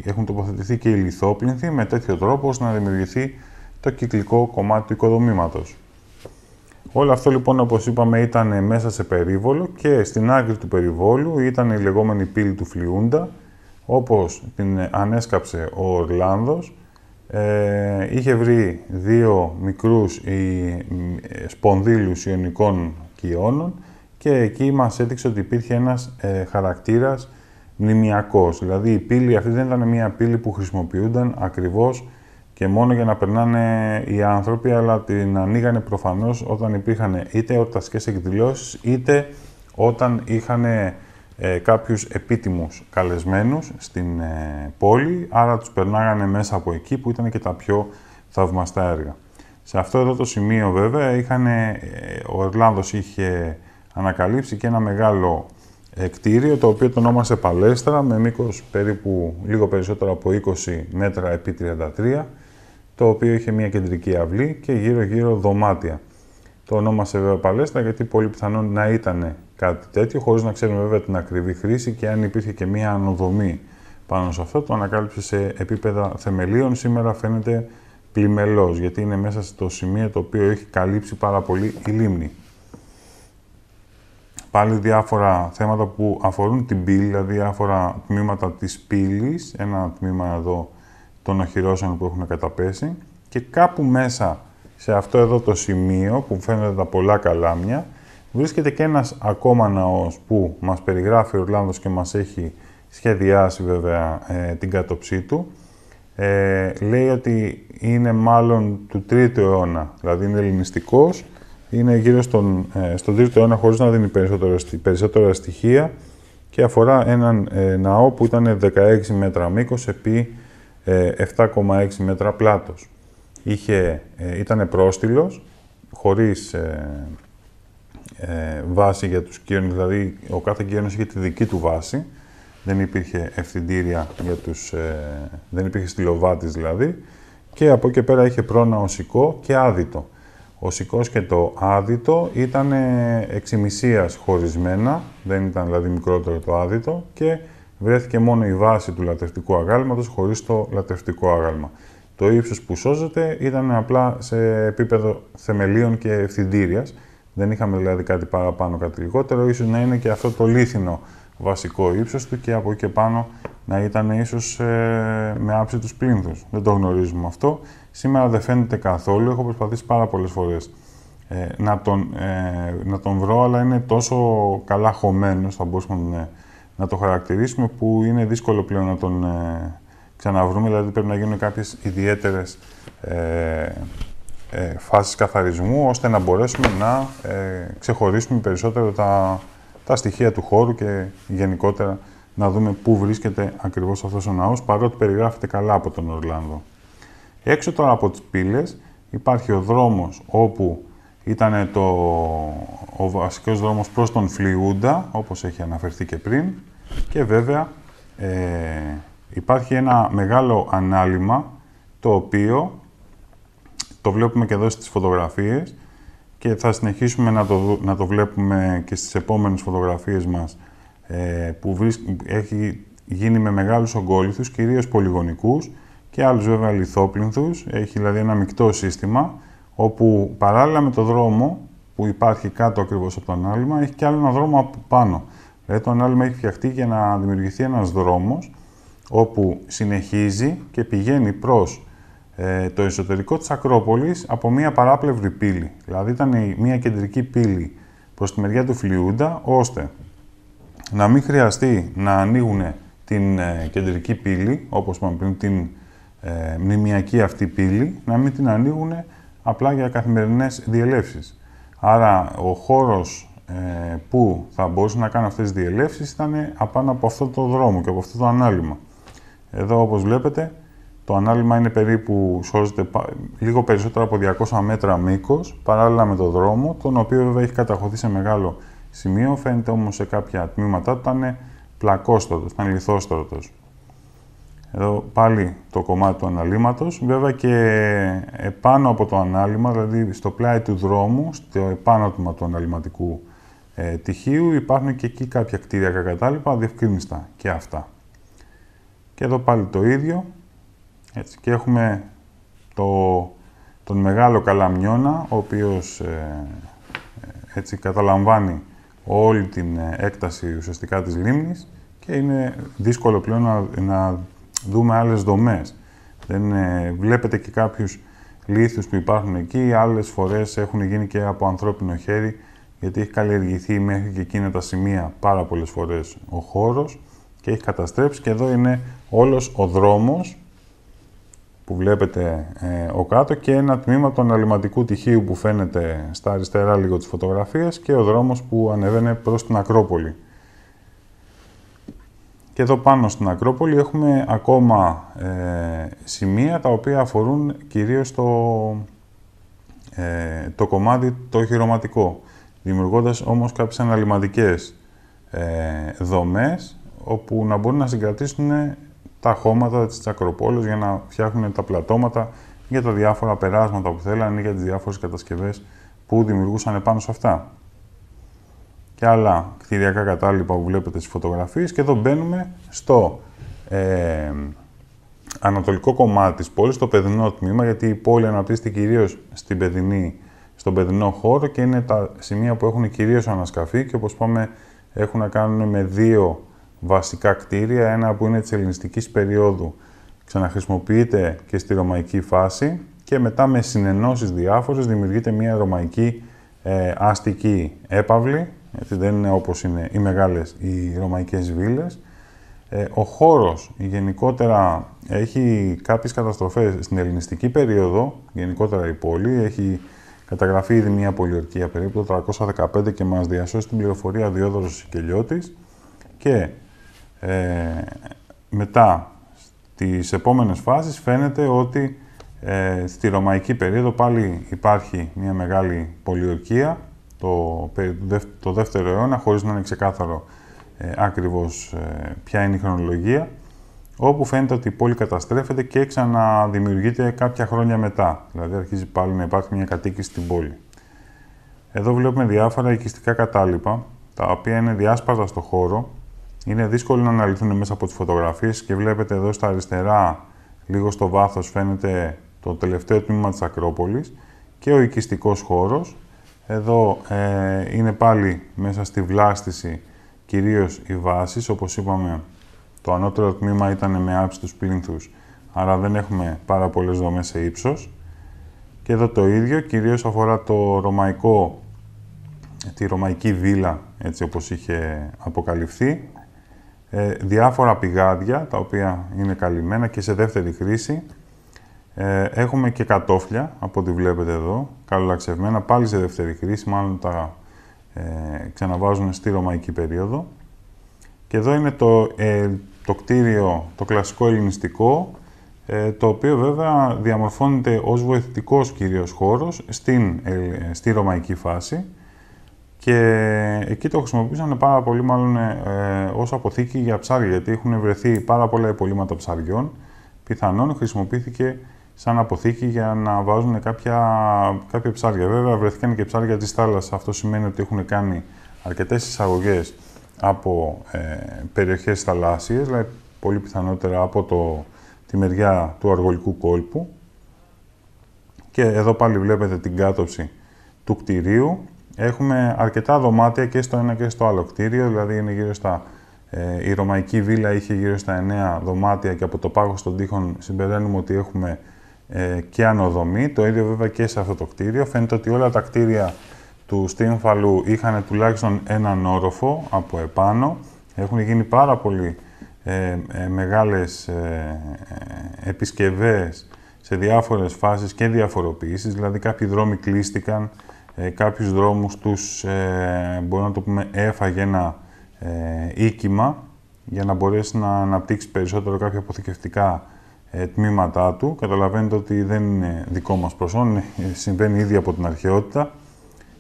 έχουν τοποθετηθεί και οι λιθόπλυνθοι με τέτοιο τρόπο ώστε να δημιουργηθεί το κυκλικό κομμάτι του οικοδομήματος. Όλο αυτό λοιπόν όπως είπαμε ήταν μέσα σε περίβολο και στην άκρη του περιβόλου ήταν η λεγόμενη πύλη του Φλιούντα όπως την ανέσκαψε ο Ορλάνδος, ε, είχε βρει δύο μικρούς ε, σπονδύλους ιονικών κοιόνων και εκεί μας έδειξε ότι υπήρχε ένας ε, χαρακτήρας μνημιακός. Δηλαδή η πύλη αυτή δεν ήταν μια πύλη που χρησιμοποιούνταν ακριβώς και μόνο για να περνάνε οι άνθρωποι, αλλά την ανοίγανε προφανώς όταν υπήρχαν είτε ορτασκές εκδηλώσεις, είτε όταν είχαν ε, κάποιους επίτιμους καλεσμένους στην ε, πόλη, άρα τους περνάγανε μέσα από εκεί που ήταν και τα πιο θαυμαστά έργα. Σε αυτό εδώ το σημείο βέβαια είχαν, ε, ο Ερλάνδος είχε ανακαλύψει και ένα μεγάλο κτίριο το οποίο το ονόμασε Παλέστρα με μήκος περίπου λίγο περισσότερο από 20 μέτρα επί 33 το οποίο είχε μια κεντρική αυλή και γύρω γύρω δωμάτια. Το ονόμασε βέβαια Παλέστα γιατί πολύ πιθανόν να ήταν κάτι τέτοιο, χωρίς να ξέρουμε βέβαια την ακριβή χρήση και αν υπήρχε και μία ανοδομή πάνω σε αυτό, το ανακάλυψε σε επίπεδα θεμελίων. Σήμερα φαίνεται πλημελό γιατί είναι μέσα στο σημείο το οποίο έχει καλύψει πάρα πολύ η λίμνη. Πάλι διάφορα θέματα που αφορούν την πύλη, δηλαδή διάφορα τμήματα της πύλης, ένα τμήμα εδώ των οχυρώσεων που έχουν καταπέσει και κάπου μέσα σε αυτό εδώ το σημείο που φαίνονται τα πολλά καλάμια, βρίσκεται και ένας ακόμα ναός που μας περιγράφει ο Ορλάνδος και μας έχει σχεδιάσει βέβαια ε, την κατοψή του. Ε, λέει ότι είναι μάλλον του 3ου αιώνα, δηλαδή είναι ελληνιστικός, είναι γύρω στον, ε, στον 3ο αιώνα χωρίς να δίνει περισσότερα, περισσότερα στοιχεία και αφορά έναν ε, ναό που ήταν 16 μέτρα μήκος επί 7,6 ε, μέτρα πλάτος είχε, ε, ήταν πρόστιλος, χωρίς ε, ε, βάση για τους κύριους, δηλαδή ο κάθε κύριος είχε τη δική του βάση, δεν υπήρχε ευθυντήρια για τους, ε, δεν υπήρχε στυλοβάτης δηλαδή, και από εκεί πέρα είχε πρόνα οσικό και άδυτο. Ο και το άδυτο ήταν εξημισίας χωρισμένα, δεν ήταν δηλαδή μικρότερο το άδυτο και βρέθηκε μόνο η βάση του λατρευτικού αγάλματος χωρίς το λατρευτικό αγάλμα. Το ύψος που σώζεται ήταν απλά σε επίπεδο θεμελίων και ευθυντήριας. Δεν είχαμε δηλαδή κάτι παραπάνω, κάτι λιγότερο. Ίσως να είναι και αυτό το λίθινο βασικό ύψος του και από εκεί και πάνω να ήταν ίσως ε, με άψη τους πλήνθους. Δεν το γνωρίζουμε αυτό. Σήμερα δεν φαίνεται καθόλου. Έχω προσπαθήσει πάρα πολλές φορές ε, να, τον, ε, να τον βρω, αλλά είναι τόσο καλά χωμένος, θα μπορούσαμε να, να το χαρακτηρίσουμε, που είναι δύσκολο πλέον να τον, ξαναβρούμε, δηλαδή πρέπει να γίνουν κάποιες ιδιαίτερες ε, ε, φάσεις καθαρισμού, ώστε να μπορέσουμε να ε, ξεχωρίσουμε περισσότερο τα, τα στοιχεία του χώρου και γενικότερα να δούμε πού βρίσκεται ακριβώς αυτός ο ναός, παρότι περιγράφεται καλά από τον Ορλάνδο. Έξω τώρα από τις πύλες υπάρχει ο δρόμος όπου ήταν το, ο βασικός δρόμος προς τον Φλιούντα, όπως έχει αναφερθεί και πριν, και βέβαια ε, υπάρχει ένα μεγάλο ανάλυμα το οποίο το βλέπουμε και εδώ στις φωτογραφίες και θα συνεχίσουμε να το, να το βλέπουμε και στις επόμενες φωτογραφίες μας ε, που βρίσκ, έχει γίνει με μεγάλους ογκόλυθους, κυρίως πολυγονικούς και άλλους βέβαια λιθόπλυνθους. Έχει δηλαδή ένα μεικτό σύστημα όπου παράλληλα με το δρόμο που υπάρχει κάτω ακριβώς από το ανάλυμα έχει και άλλο ένα δρόμο από πάνω. Δηλαδή το ανάλυμα έχει φτιαχτεί για να δημιουργηθεί ένας δρόμος όπου συνεχίζει και πηγαίνει προς ε, το εσωτερικό της Ακρόπολης από μία παράπλευρη πύλη. Δηλαδή ήταν μία κεντρική πύλη προς τη μεριά του Φλιούντα, ώστε να μην χρειαστεί να ανοίγουν την ε, κεντρική πύλη, όπως είπαμε πριν, την ε, μνημιακή αυτή πύλη, να μην την ανοίγουν απλά για καθημερινές διελεύσεις. Άρα ο χώρος ε, που θα μπορούσε να κάνει αυτές τις διελεύσεις ήταν απάνω από αυτό το δρόμο και από αυτό το ανάλυμα. Εδώ όπως βλέπετε το ανάλυμα είναι περίπου, σώζεται λίγο περισσότερο από 200 μέτρα μήκος, παράλληλα με το δρόμο, τον οποίο βέβαια έχει καταχωθεί σε μεγάλο σημείο, φαίνεται όμως σε κάποια τμήματα του ήταν πλακόστρωτος, ήταν λιθόστρωτος. Εδώ πάλι το κομμάτι του αναλύματος, βέβαια και επάνω από το ανάλυμα, δηλαδή στο πλάι του δρόμου, στο επάνω του αναλυματικού ε, τυχείου, υπάρχουν και εκεί κάποια κτίρια κατάλληλα, διευκρίνιστα και αυτά. Και εδώ πάλι το ίδιο. Έτσι. Και έχουμε το, τον μεγάλο καλαμιώνα, ο οποίος ε, ε, έτσι καταλαμβάνει όλη την ε, έκταση ουσιαστικά της λίμνης και είναι δύσκολο πλέον να, δούμε άλλες δομές. Δεν, βλέπετε και κάποιους λίθους που υπάρχουν εκεί, άλλες φορές έχουν γίνει και από ανθρώπινο χέρι, γιατί έχει καλλιεργηθεί μέχρι και εκείνα τα σημεία πάρα πολλές φορές ο χώρος και έχει καταστρέψει και εδώ είναι όλος ο δρόμος που βλέπετε ε, ο κάτω και ένα τμήμα του αναλυματικού τυχείου που φαίνεται στα αριστερά λίγο της φωτογραφίας και ο δρόμος που ανεβαίνει προς την Ακρόπολη. Και εδώ πάνω στην Ακρόπολη έχουμε ακόμα ε, σημεία τα οποία αφορούν κυρίως το, ε, το κομμάτι το χειροματικό, δημιουργώντας όμως κάποιες αναλυματικές ε, δομές όπου να μπορούν να συγκρατήσουν τα χώματα της τσακροπόλης για να φτιάχνουν τα πλατώματα για τα διάφορα περάσματα που θέλανε ή για τις διάφορες κατασκευές που δημιουργούσαν πάνω σε αυτά. Και άλλα κτηριακά κατάλοιπα που βλέπετε στις φωτογραφίες και εδώ μπαίνουμε στο ε, ανατολικό κομμάτι της πόλης, στο παιδινό τμήμα, γιατί η πόλη αναπτύσσεται κυρίως στην παιδινή, στον παιδινό χώρο και είναι τα σημεία που έχουν κυρίως ανασκαφεί και όπως πάμε έχουν να κάνουν με δύο βασικά κτίρια, ένα που είναι της ελληνιστικής περίοδου, ξαναχρησιμοποιείται και στη ρωμαϊκή φάση και μετά με συνενώσεις διάφορες δημιουργείται μια ρωμαϊκή αστική ε, έπαυλη, γιατί δεν είναι όπως είναι οι μεγάλες οι ρωμαϊκές βίλες. Ε, ο χώρος γενικότερα έχει κάποιες καταστροφές στην ελληνιστική περίοδο, γενικότερα η πόλη, έχει καταγραφεί ήδη μια πολιορκία περίπου το 315 και μας διασώσει την πληροφορία Διόδωρος Σικελιώτης και ε, μετά, στις επόμενες φάσεις φαίνεται ότι ε, στη ρωμαϊκή περίοδο πάλι υπάρχει μια μεγάλη πολιορκία το, το δεύτερο αιώνα, χωρίς να είναι ξεκάθαρο ε, ακριβώς ε, ποια είναι η χρονολογία, όπου φαίνεται ότι η πόλη καταστρέφεται και ξαναδημιουργείται κάποια χρόνια μετά. Δηλαδή αρχίζει πάλι να υπάρχει μια κατοίκηση στην πόλη. Εδώ βλέπουμε διάφορα οικιστικά κατάλοιπα, τα οποία είναι διάσπαρτα στο χώρο είναι δύσκολο να αναλυθούν μέσα από τις φωτογραφίες και βλέπετε εδώ στα αριστερά, λίγο στο βάθος φαίνεται το τελευταίο τμήμα της Ακρόπολης και ο οικιστικός χώρος. Εδώ ε, είναι πάλι μέσα στη βλάστηση κυρίως οι βάσεις, όπως είπαμε το ανώτερο τμήμα ήταν με του πλήνθους, άρα δεν έχουμε πάρα πολλές δομές σε ύψος. Και εδώ το ίδιο, κυρίως αφορά το ρωμαϊκό, τη ρωμαϊκή βίλα, έτσι όπως είχε αποκαλυφθεί. Ε, διάφορα πηγάδια, τα οποία είναι καλυμμένα και σε δεύτερη χρήση. Ε, έχουμε και κατόφλια, από ό,τι βλέπετε εδώ, καλολαξευμένα, πάλι σε δεύτερη χρήση, μάλλον τα ε, στη ρωμαϊκή περίοδο. Και εδώ είναι το, ε, το κτίριο, το κλασικό ελληνιστικό, το οποίο βέβαια διαμορφώνεται ως βοηθητικός κυρίως χώρος στην, στη ρωμαϊκή φάση και εκεί το χρησιμοποίησαν πάρα πολύ μάλλον ε, ως αποθήκη για ψάρια, γιατί έχουν βρεθεί πάρα πολλά υπολείμματα ψαριών. Πιθανόν χρησιμοποιήθηκε σαν αποθήκη για να βάζουν κάποια, κάποια ψάρια. Βέβαια βρεθήκαν και ψάρια της θάλασσας. Αυτό σημαίνει ότι έχουν κάνει αρκετές εισαγωγές από ε, περιοχές θαλάσσιες, δηλαδή πολύ πιθανότερα από το, τη μεριά του αργολικού κόλπου. Και εδώ πάλι βλέπετε την κάτωψη του κτηρίου Έχουμε αρκετά δωμάτια και στο ένα και στο άλλο κτίριο, δηλαδή είναι γύρω στα, ε, η Ρωμαϊκή Βίλα είχε γύρω στα 9 δωμάτια και από το πάγος των τείχων συμπεραίνουμε ότι έχουμε ε, και ανοδομή, το ίδιο βέβαια και σε αυτό το κτίριο. Φαίνεται ότι όλα τα κτίρια του στήμφαλου είχαν τουλάχιστον έναν όροφο από επάνω. Έχουν γίνει πάρα πολύ ε, ε μεγάλες ε, επισκευές σε διάφορες φάσεις και διαφοροποιήσεις, δηλαδή κάποιοι δρόμοι κλείστηκαν, ε, κάποιους δρόμους τους, ε, να το πούμε, έφαγε ένα ε, οίκημα για να μπορέσει να αναπτύξει περισσότερο κάποια αποθηκευτικά ε, τμήματά του. Καταλαβαίνετε ότι δεν είναι δικό μας προσόν, συμβαίνει ήδη από την αρχαιότητα.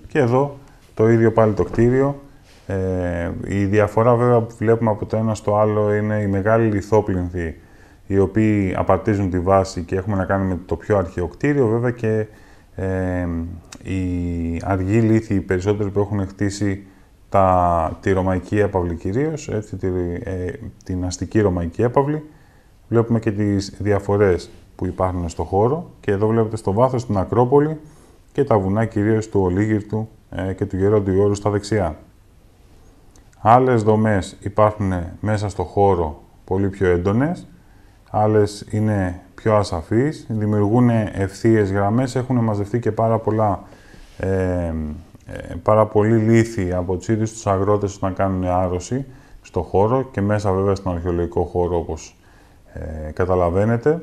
Και εδώ το ίδιο πάλι το κτίριο. Ε, η διαφορά βέβαια που βλέπουμε από το ένα στο άλλο είναι οι μεγάλοι λιθόπληνθοι οι οποίοι απαρτίζουν τη βάση και έχουμε να κάνουμε το πιο αρχαίο κτίριο βέβαια και ε, οι αργοί λίθοι, οι περισσότεροι που έχουν χτίσει τα, τη Ρωμαϊκή Έπαυλη κυρίως, τη, ε, την αστική Ρωμαϊκή Έπαυλη, βλέπουμε και τις διαφορές που υπάρχουν στο χώρο και εδώ βλέπετε στο βάθος την Ακρόπολη και τα βουνά κυρίως του Ολίγυρτου ε, και του Γερόντου Όρου στα δεξιά. Άλλες δομές υπάρχουν μέσα στο χώρο πολύ πιο έντονες άλλες είναι πιο ασαφείς, δημιουργούν ευθείες γραμμές, έχουν μαζευτεί και πάρα πολλά ε, ε πάρα πολύ λύθη από τους ίδιους τους αγρότες να κάνουν άρρωση στο χώρο και μέσα βέβαια στον αρχαιολογικό χώρο όπως ε, καταλαβαίνετε.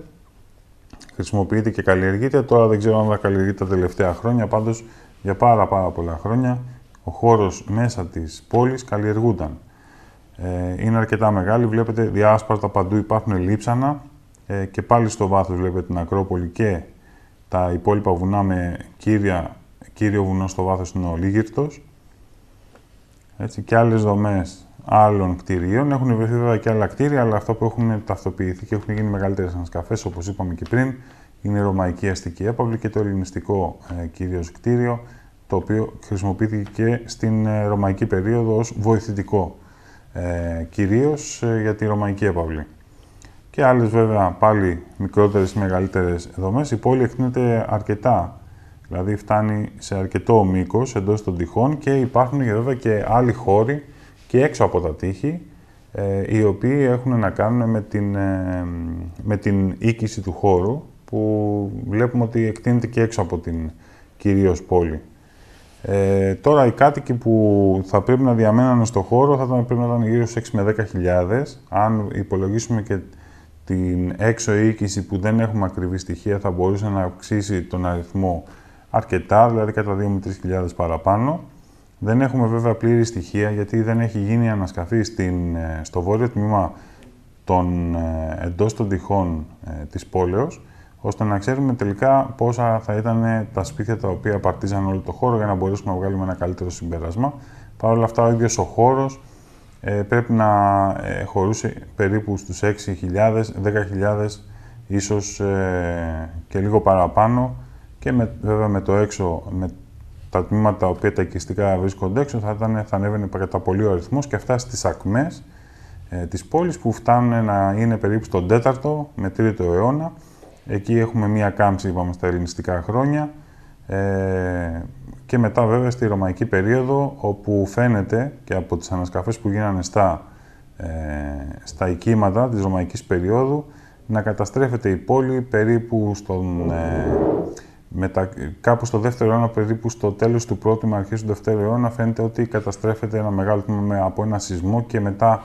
Χρησιμοποιείται και καλλιεργείται, τώρα δεν ξέρω αν θα καλλιεργείται τα τελευταία χρόνια, πάντως για πάρα πάρα πολλά χρόνια ο χώρος μέσα της πόλης καλλιεργούνταν. Ε, είναι αρκετά μεγάλη. Βλέπετε διάσπαρτα παντού υπάρχουν λείψανα ε, και πάλι στο βάθος βλέπετε την Ακρόπολη και τα υπόλοιπα βουνά με κύριο βουνό στο βάθος είναι ο Λίγυρτος. Έτσι, και άλλες δομές άλλων κτηρίων. Έχουν βρεθεί βέβαια και άλλα κτίρια, αλλά αυτό που έχουν ταυτοποιηθεί και έχουν γίνει μεγαλύτερες ανασκαφές, όπως είπαμε και πριν, είναι η Ρωμαϊκή Αστική Έπαυλη και το Ελληνιστικό ε, κυρίως κτίριο, το οποίο χρησιμοποιήθηκε και στην ε, Ρωμαϊκή περίοδο ως βοηθητικό ε, κυρίως ε, για τη Ρωμαϊκή Επαυλή. Και άλλες βέβαια πάλι μικρότερες ή μεγαλύτερες δομές. Η πόλη εκτείνεται αρκετά, δηλαδή φτάνει σε αρκετό μήκος εντός των τυχών και υπάρχουν και βέβαια και άλλοι χώροι και έξω από τα τείχη, ε, οι οποίοι έχουν να κάνουν με την, ε, με την οίκηση του χώρου, που βλέπουμε ότι εκτείνεται και έξω από την κυρίως πόλη. Ε, τώρα οι κάτοικοι που θα πρέπει να διαμένανε στο χώρο θα πρέπει να ήταν γύρω στους 6 με 10.000. Αν υπολογίσουμε και την έξω οίκηση που δεν έχουμε ακριβή στοιχεία θα μπορούσε να αυξήσει τον αριθμό αρκετά, δηλαδή κατά 2 με 3.000 παραπάνω. Δεν έχουμε βέβαια πλήρη στοιχεία γιατί δεν έχει γίνει ανασκαφή στην, ε, στο βόρειο τμήμα των, ε, εντός των τυχών ε, της πόλεως ώστε να ξέρουμε τελικά πόσα θα ήταν τα σπίτια τα οποία παρτίζαν όλο το χώρο για να μπορέσουμε να βγάλουμε ένα καλύτερο συμπέρασμα. Παρ' όλα αυτά, ο ίδιος ο χώρος ε, πρέπει να ε, χωρούσε περίπου στους 6.000, 10.000, ίσω και λίγο παραπάνω και με, βέβαια με το έξω, με τα τμήματα τα οποία τα οικιστικά βρίσκονται έξω θα, ήταν, θα ανέβαινε κατά πολύ ο αριθμός και αυτά στις ακμές ε, της που φτάνουν να είναι περίπου στον 4ο με 3ο αιώνα Εκεί έχουμε μία κάμψη, είπαμε, στα ελληνιστικά χρόνια. Ε, και μετά βέβαια στη ρωμαϊκή περίοδο, όπου φαίνεται και από τις ανασκαφές που γίνανε στα, ε, στα Ρωμαϊκή της ρωμαϊκής περίοδου, να καταστρέφεται η πόλη περίπου στον, ε, μετα, κάπου στο δεύτερο αιώνα, περίπου στο τέλος του πρώτου με αρχή του δεύτερου αιώνα, φαίνεται ότι καταστρέφεται ένα μεγάλο τμήμα από ένα σεισμό και μετά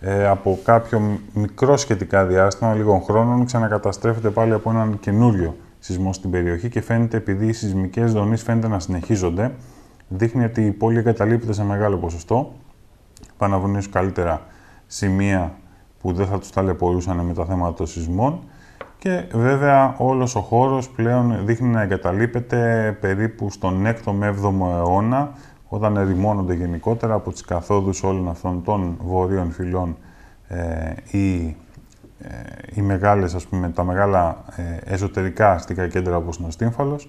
ε, από κάποιο μικρό σχετικά διάστημα λίγων χρόνων ξανακαταστρέφεται πάλι από έναν καινούριο σεισμό στην περιοχή και φαίνεται επειδή οι σεισμικές δομέ φαίνεται να συνεχίζονται, δείχνει ότι η πόλη εγκαταλείπεται σε μεγάλο ποσοστό. Παναβουνίζουν καλύτερα σημεία που δεν θα τους ταλαιπωρούσαν με τα θέματα των σεισμών. Και βέβαια όλος ο χώρος πλέον δείχνει να εγκαταλείπεται περίπου στον 6ο με 7ο αιώνα όταν ερημώνονται γενικότερα από τις καθόδους όλων αυτών των βορείων φυλών ε, ή ε, οι μεγάλες, ας πούμε, τα μεγάλα ε, εσωτερικά αστικά κέντρα όπως είναι ο Στύμφαλος,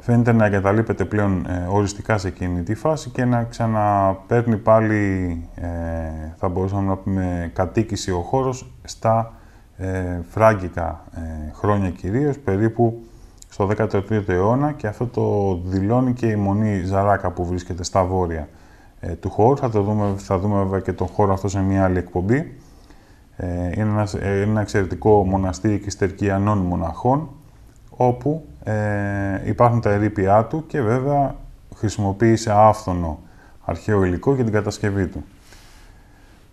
φαίνεται να εγκαταλείπεται πλέον οριστικά σε εκείνη τη φάση και να ξαναπαίρνει πάλι, θα μπορούσαμε να πούμε, κατοίκηση ο χώρος στα φράγκικα χρόνια κυρίως, περίπου στο 13ο αιώνα και αυτό το δηλώνει και η μονή Ζαράκα που βρίσκεται στα βόρεια ε, του χώρου. Θα, το δούμε, θα δούμε βέβαια και τον χώρο αυτό σε μια άλλη εκπομπή. Ε, είναι, ένας, ε, ένα εξαιρετικό μοναστήρι ανών μοναχών όπου ε, υπάρχουν τα ερείπια του και βέβαια χρησιμοποίησε άφθονο αρχαίο υλικό για την κατασκευή του.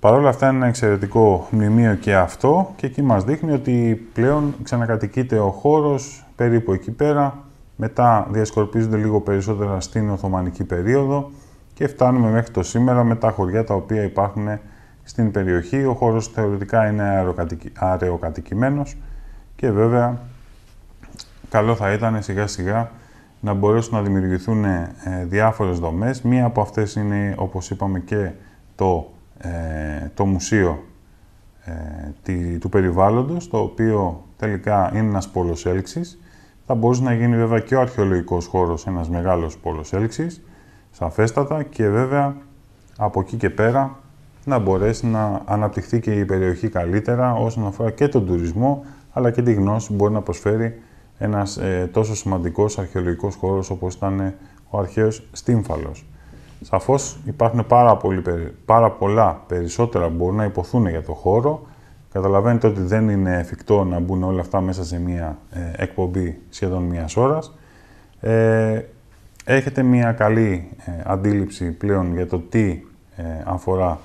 Παρ' όλα αυτά είναι ένα εξαιρετικό μνημείο και αυτό και εκεί μας δείχνει ότι πλέον ξανακατοικείται ο χώρος περίπου εκεί πέρα. Μετά διασκορπίζονται λίγο περισσότερα στην Οθωμανική περίοδο και φτάνουμε μέχρι το σήμερα με τα χωριά τα οποία υπάρχουν στην περιοχή. Ο χώρος θεωρητικά είναι αεροκατοικημένος και βέβαια καλό θα ήταν σιγά σιγά να μπορέσουν να δημιουργηθούν ε, διάφορες δομές. Μία από αυτές είναι όπως είπαμε και το ε, το μουσείο ε, του περιβάλλοντος, το οποίο τελικά είναι ένας πόλος έλξης. Θα μπορούσε να γίνει βέβαια και ο αρχαιολογικός χώρος ένας μεγάλος πόλος έλξης, σαφέστατα, και βέβαια από εκεί και πέρα να μπορέσει να αναπτυχθεί και η περιοχή καλύτερα όσον αφορά και τον τουρισμό, αλλά και τη γνώση που μπορεί να προσφέρει ένας ε, τόσο σημαντικός αρχαιολογικός χώρος όπως ήταν ο αρχαίος Στύμφαλος. Σαφώς υπάρχουν πάρα, πολύ, πάρα πολλά περισσότερα που μπορούν να υποθούν για το χώρο. Καταλαβαίνετε ότι δεν είναι εφικτό να μπουν όλα αυτά μέσα σε μία ε, εκπομπή σχεδόν μια ώρας. Ε, έχετε μία καλή ε, αντίληψη πλέον για το τι αφορά,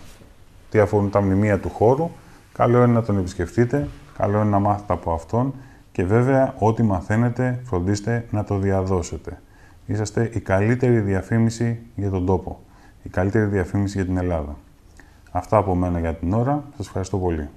τι αφορούν τα μνημεία του χώρου. Καλό είναι να τον επισκεφτείτε, καλό είναι να μάθετε από αυτόν και βέβαια ό,τι μαθαίνετε φροντίστε να το διαδώσετε είσαστε η καλύτερη διαφήμιση για τον τόπο, η καλύτερη διαφήμιση για την Ελλάδα. Αυτά από μένα για την ώρα. Σας ευχαριστώ πολύ.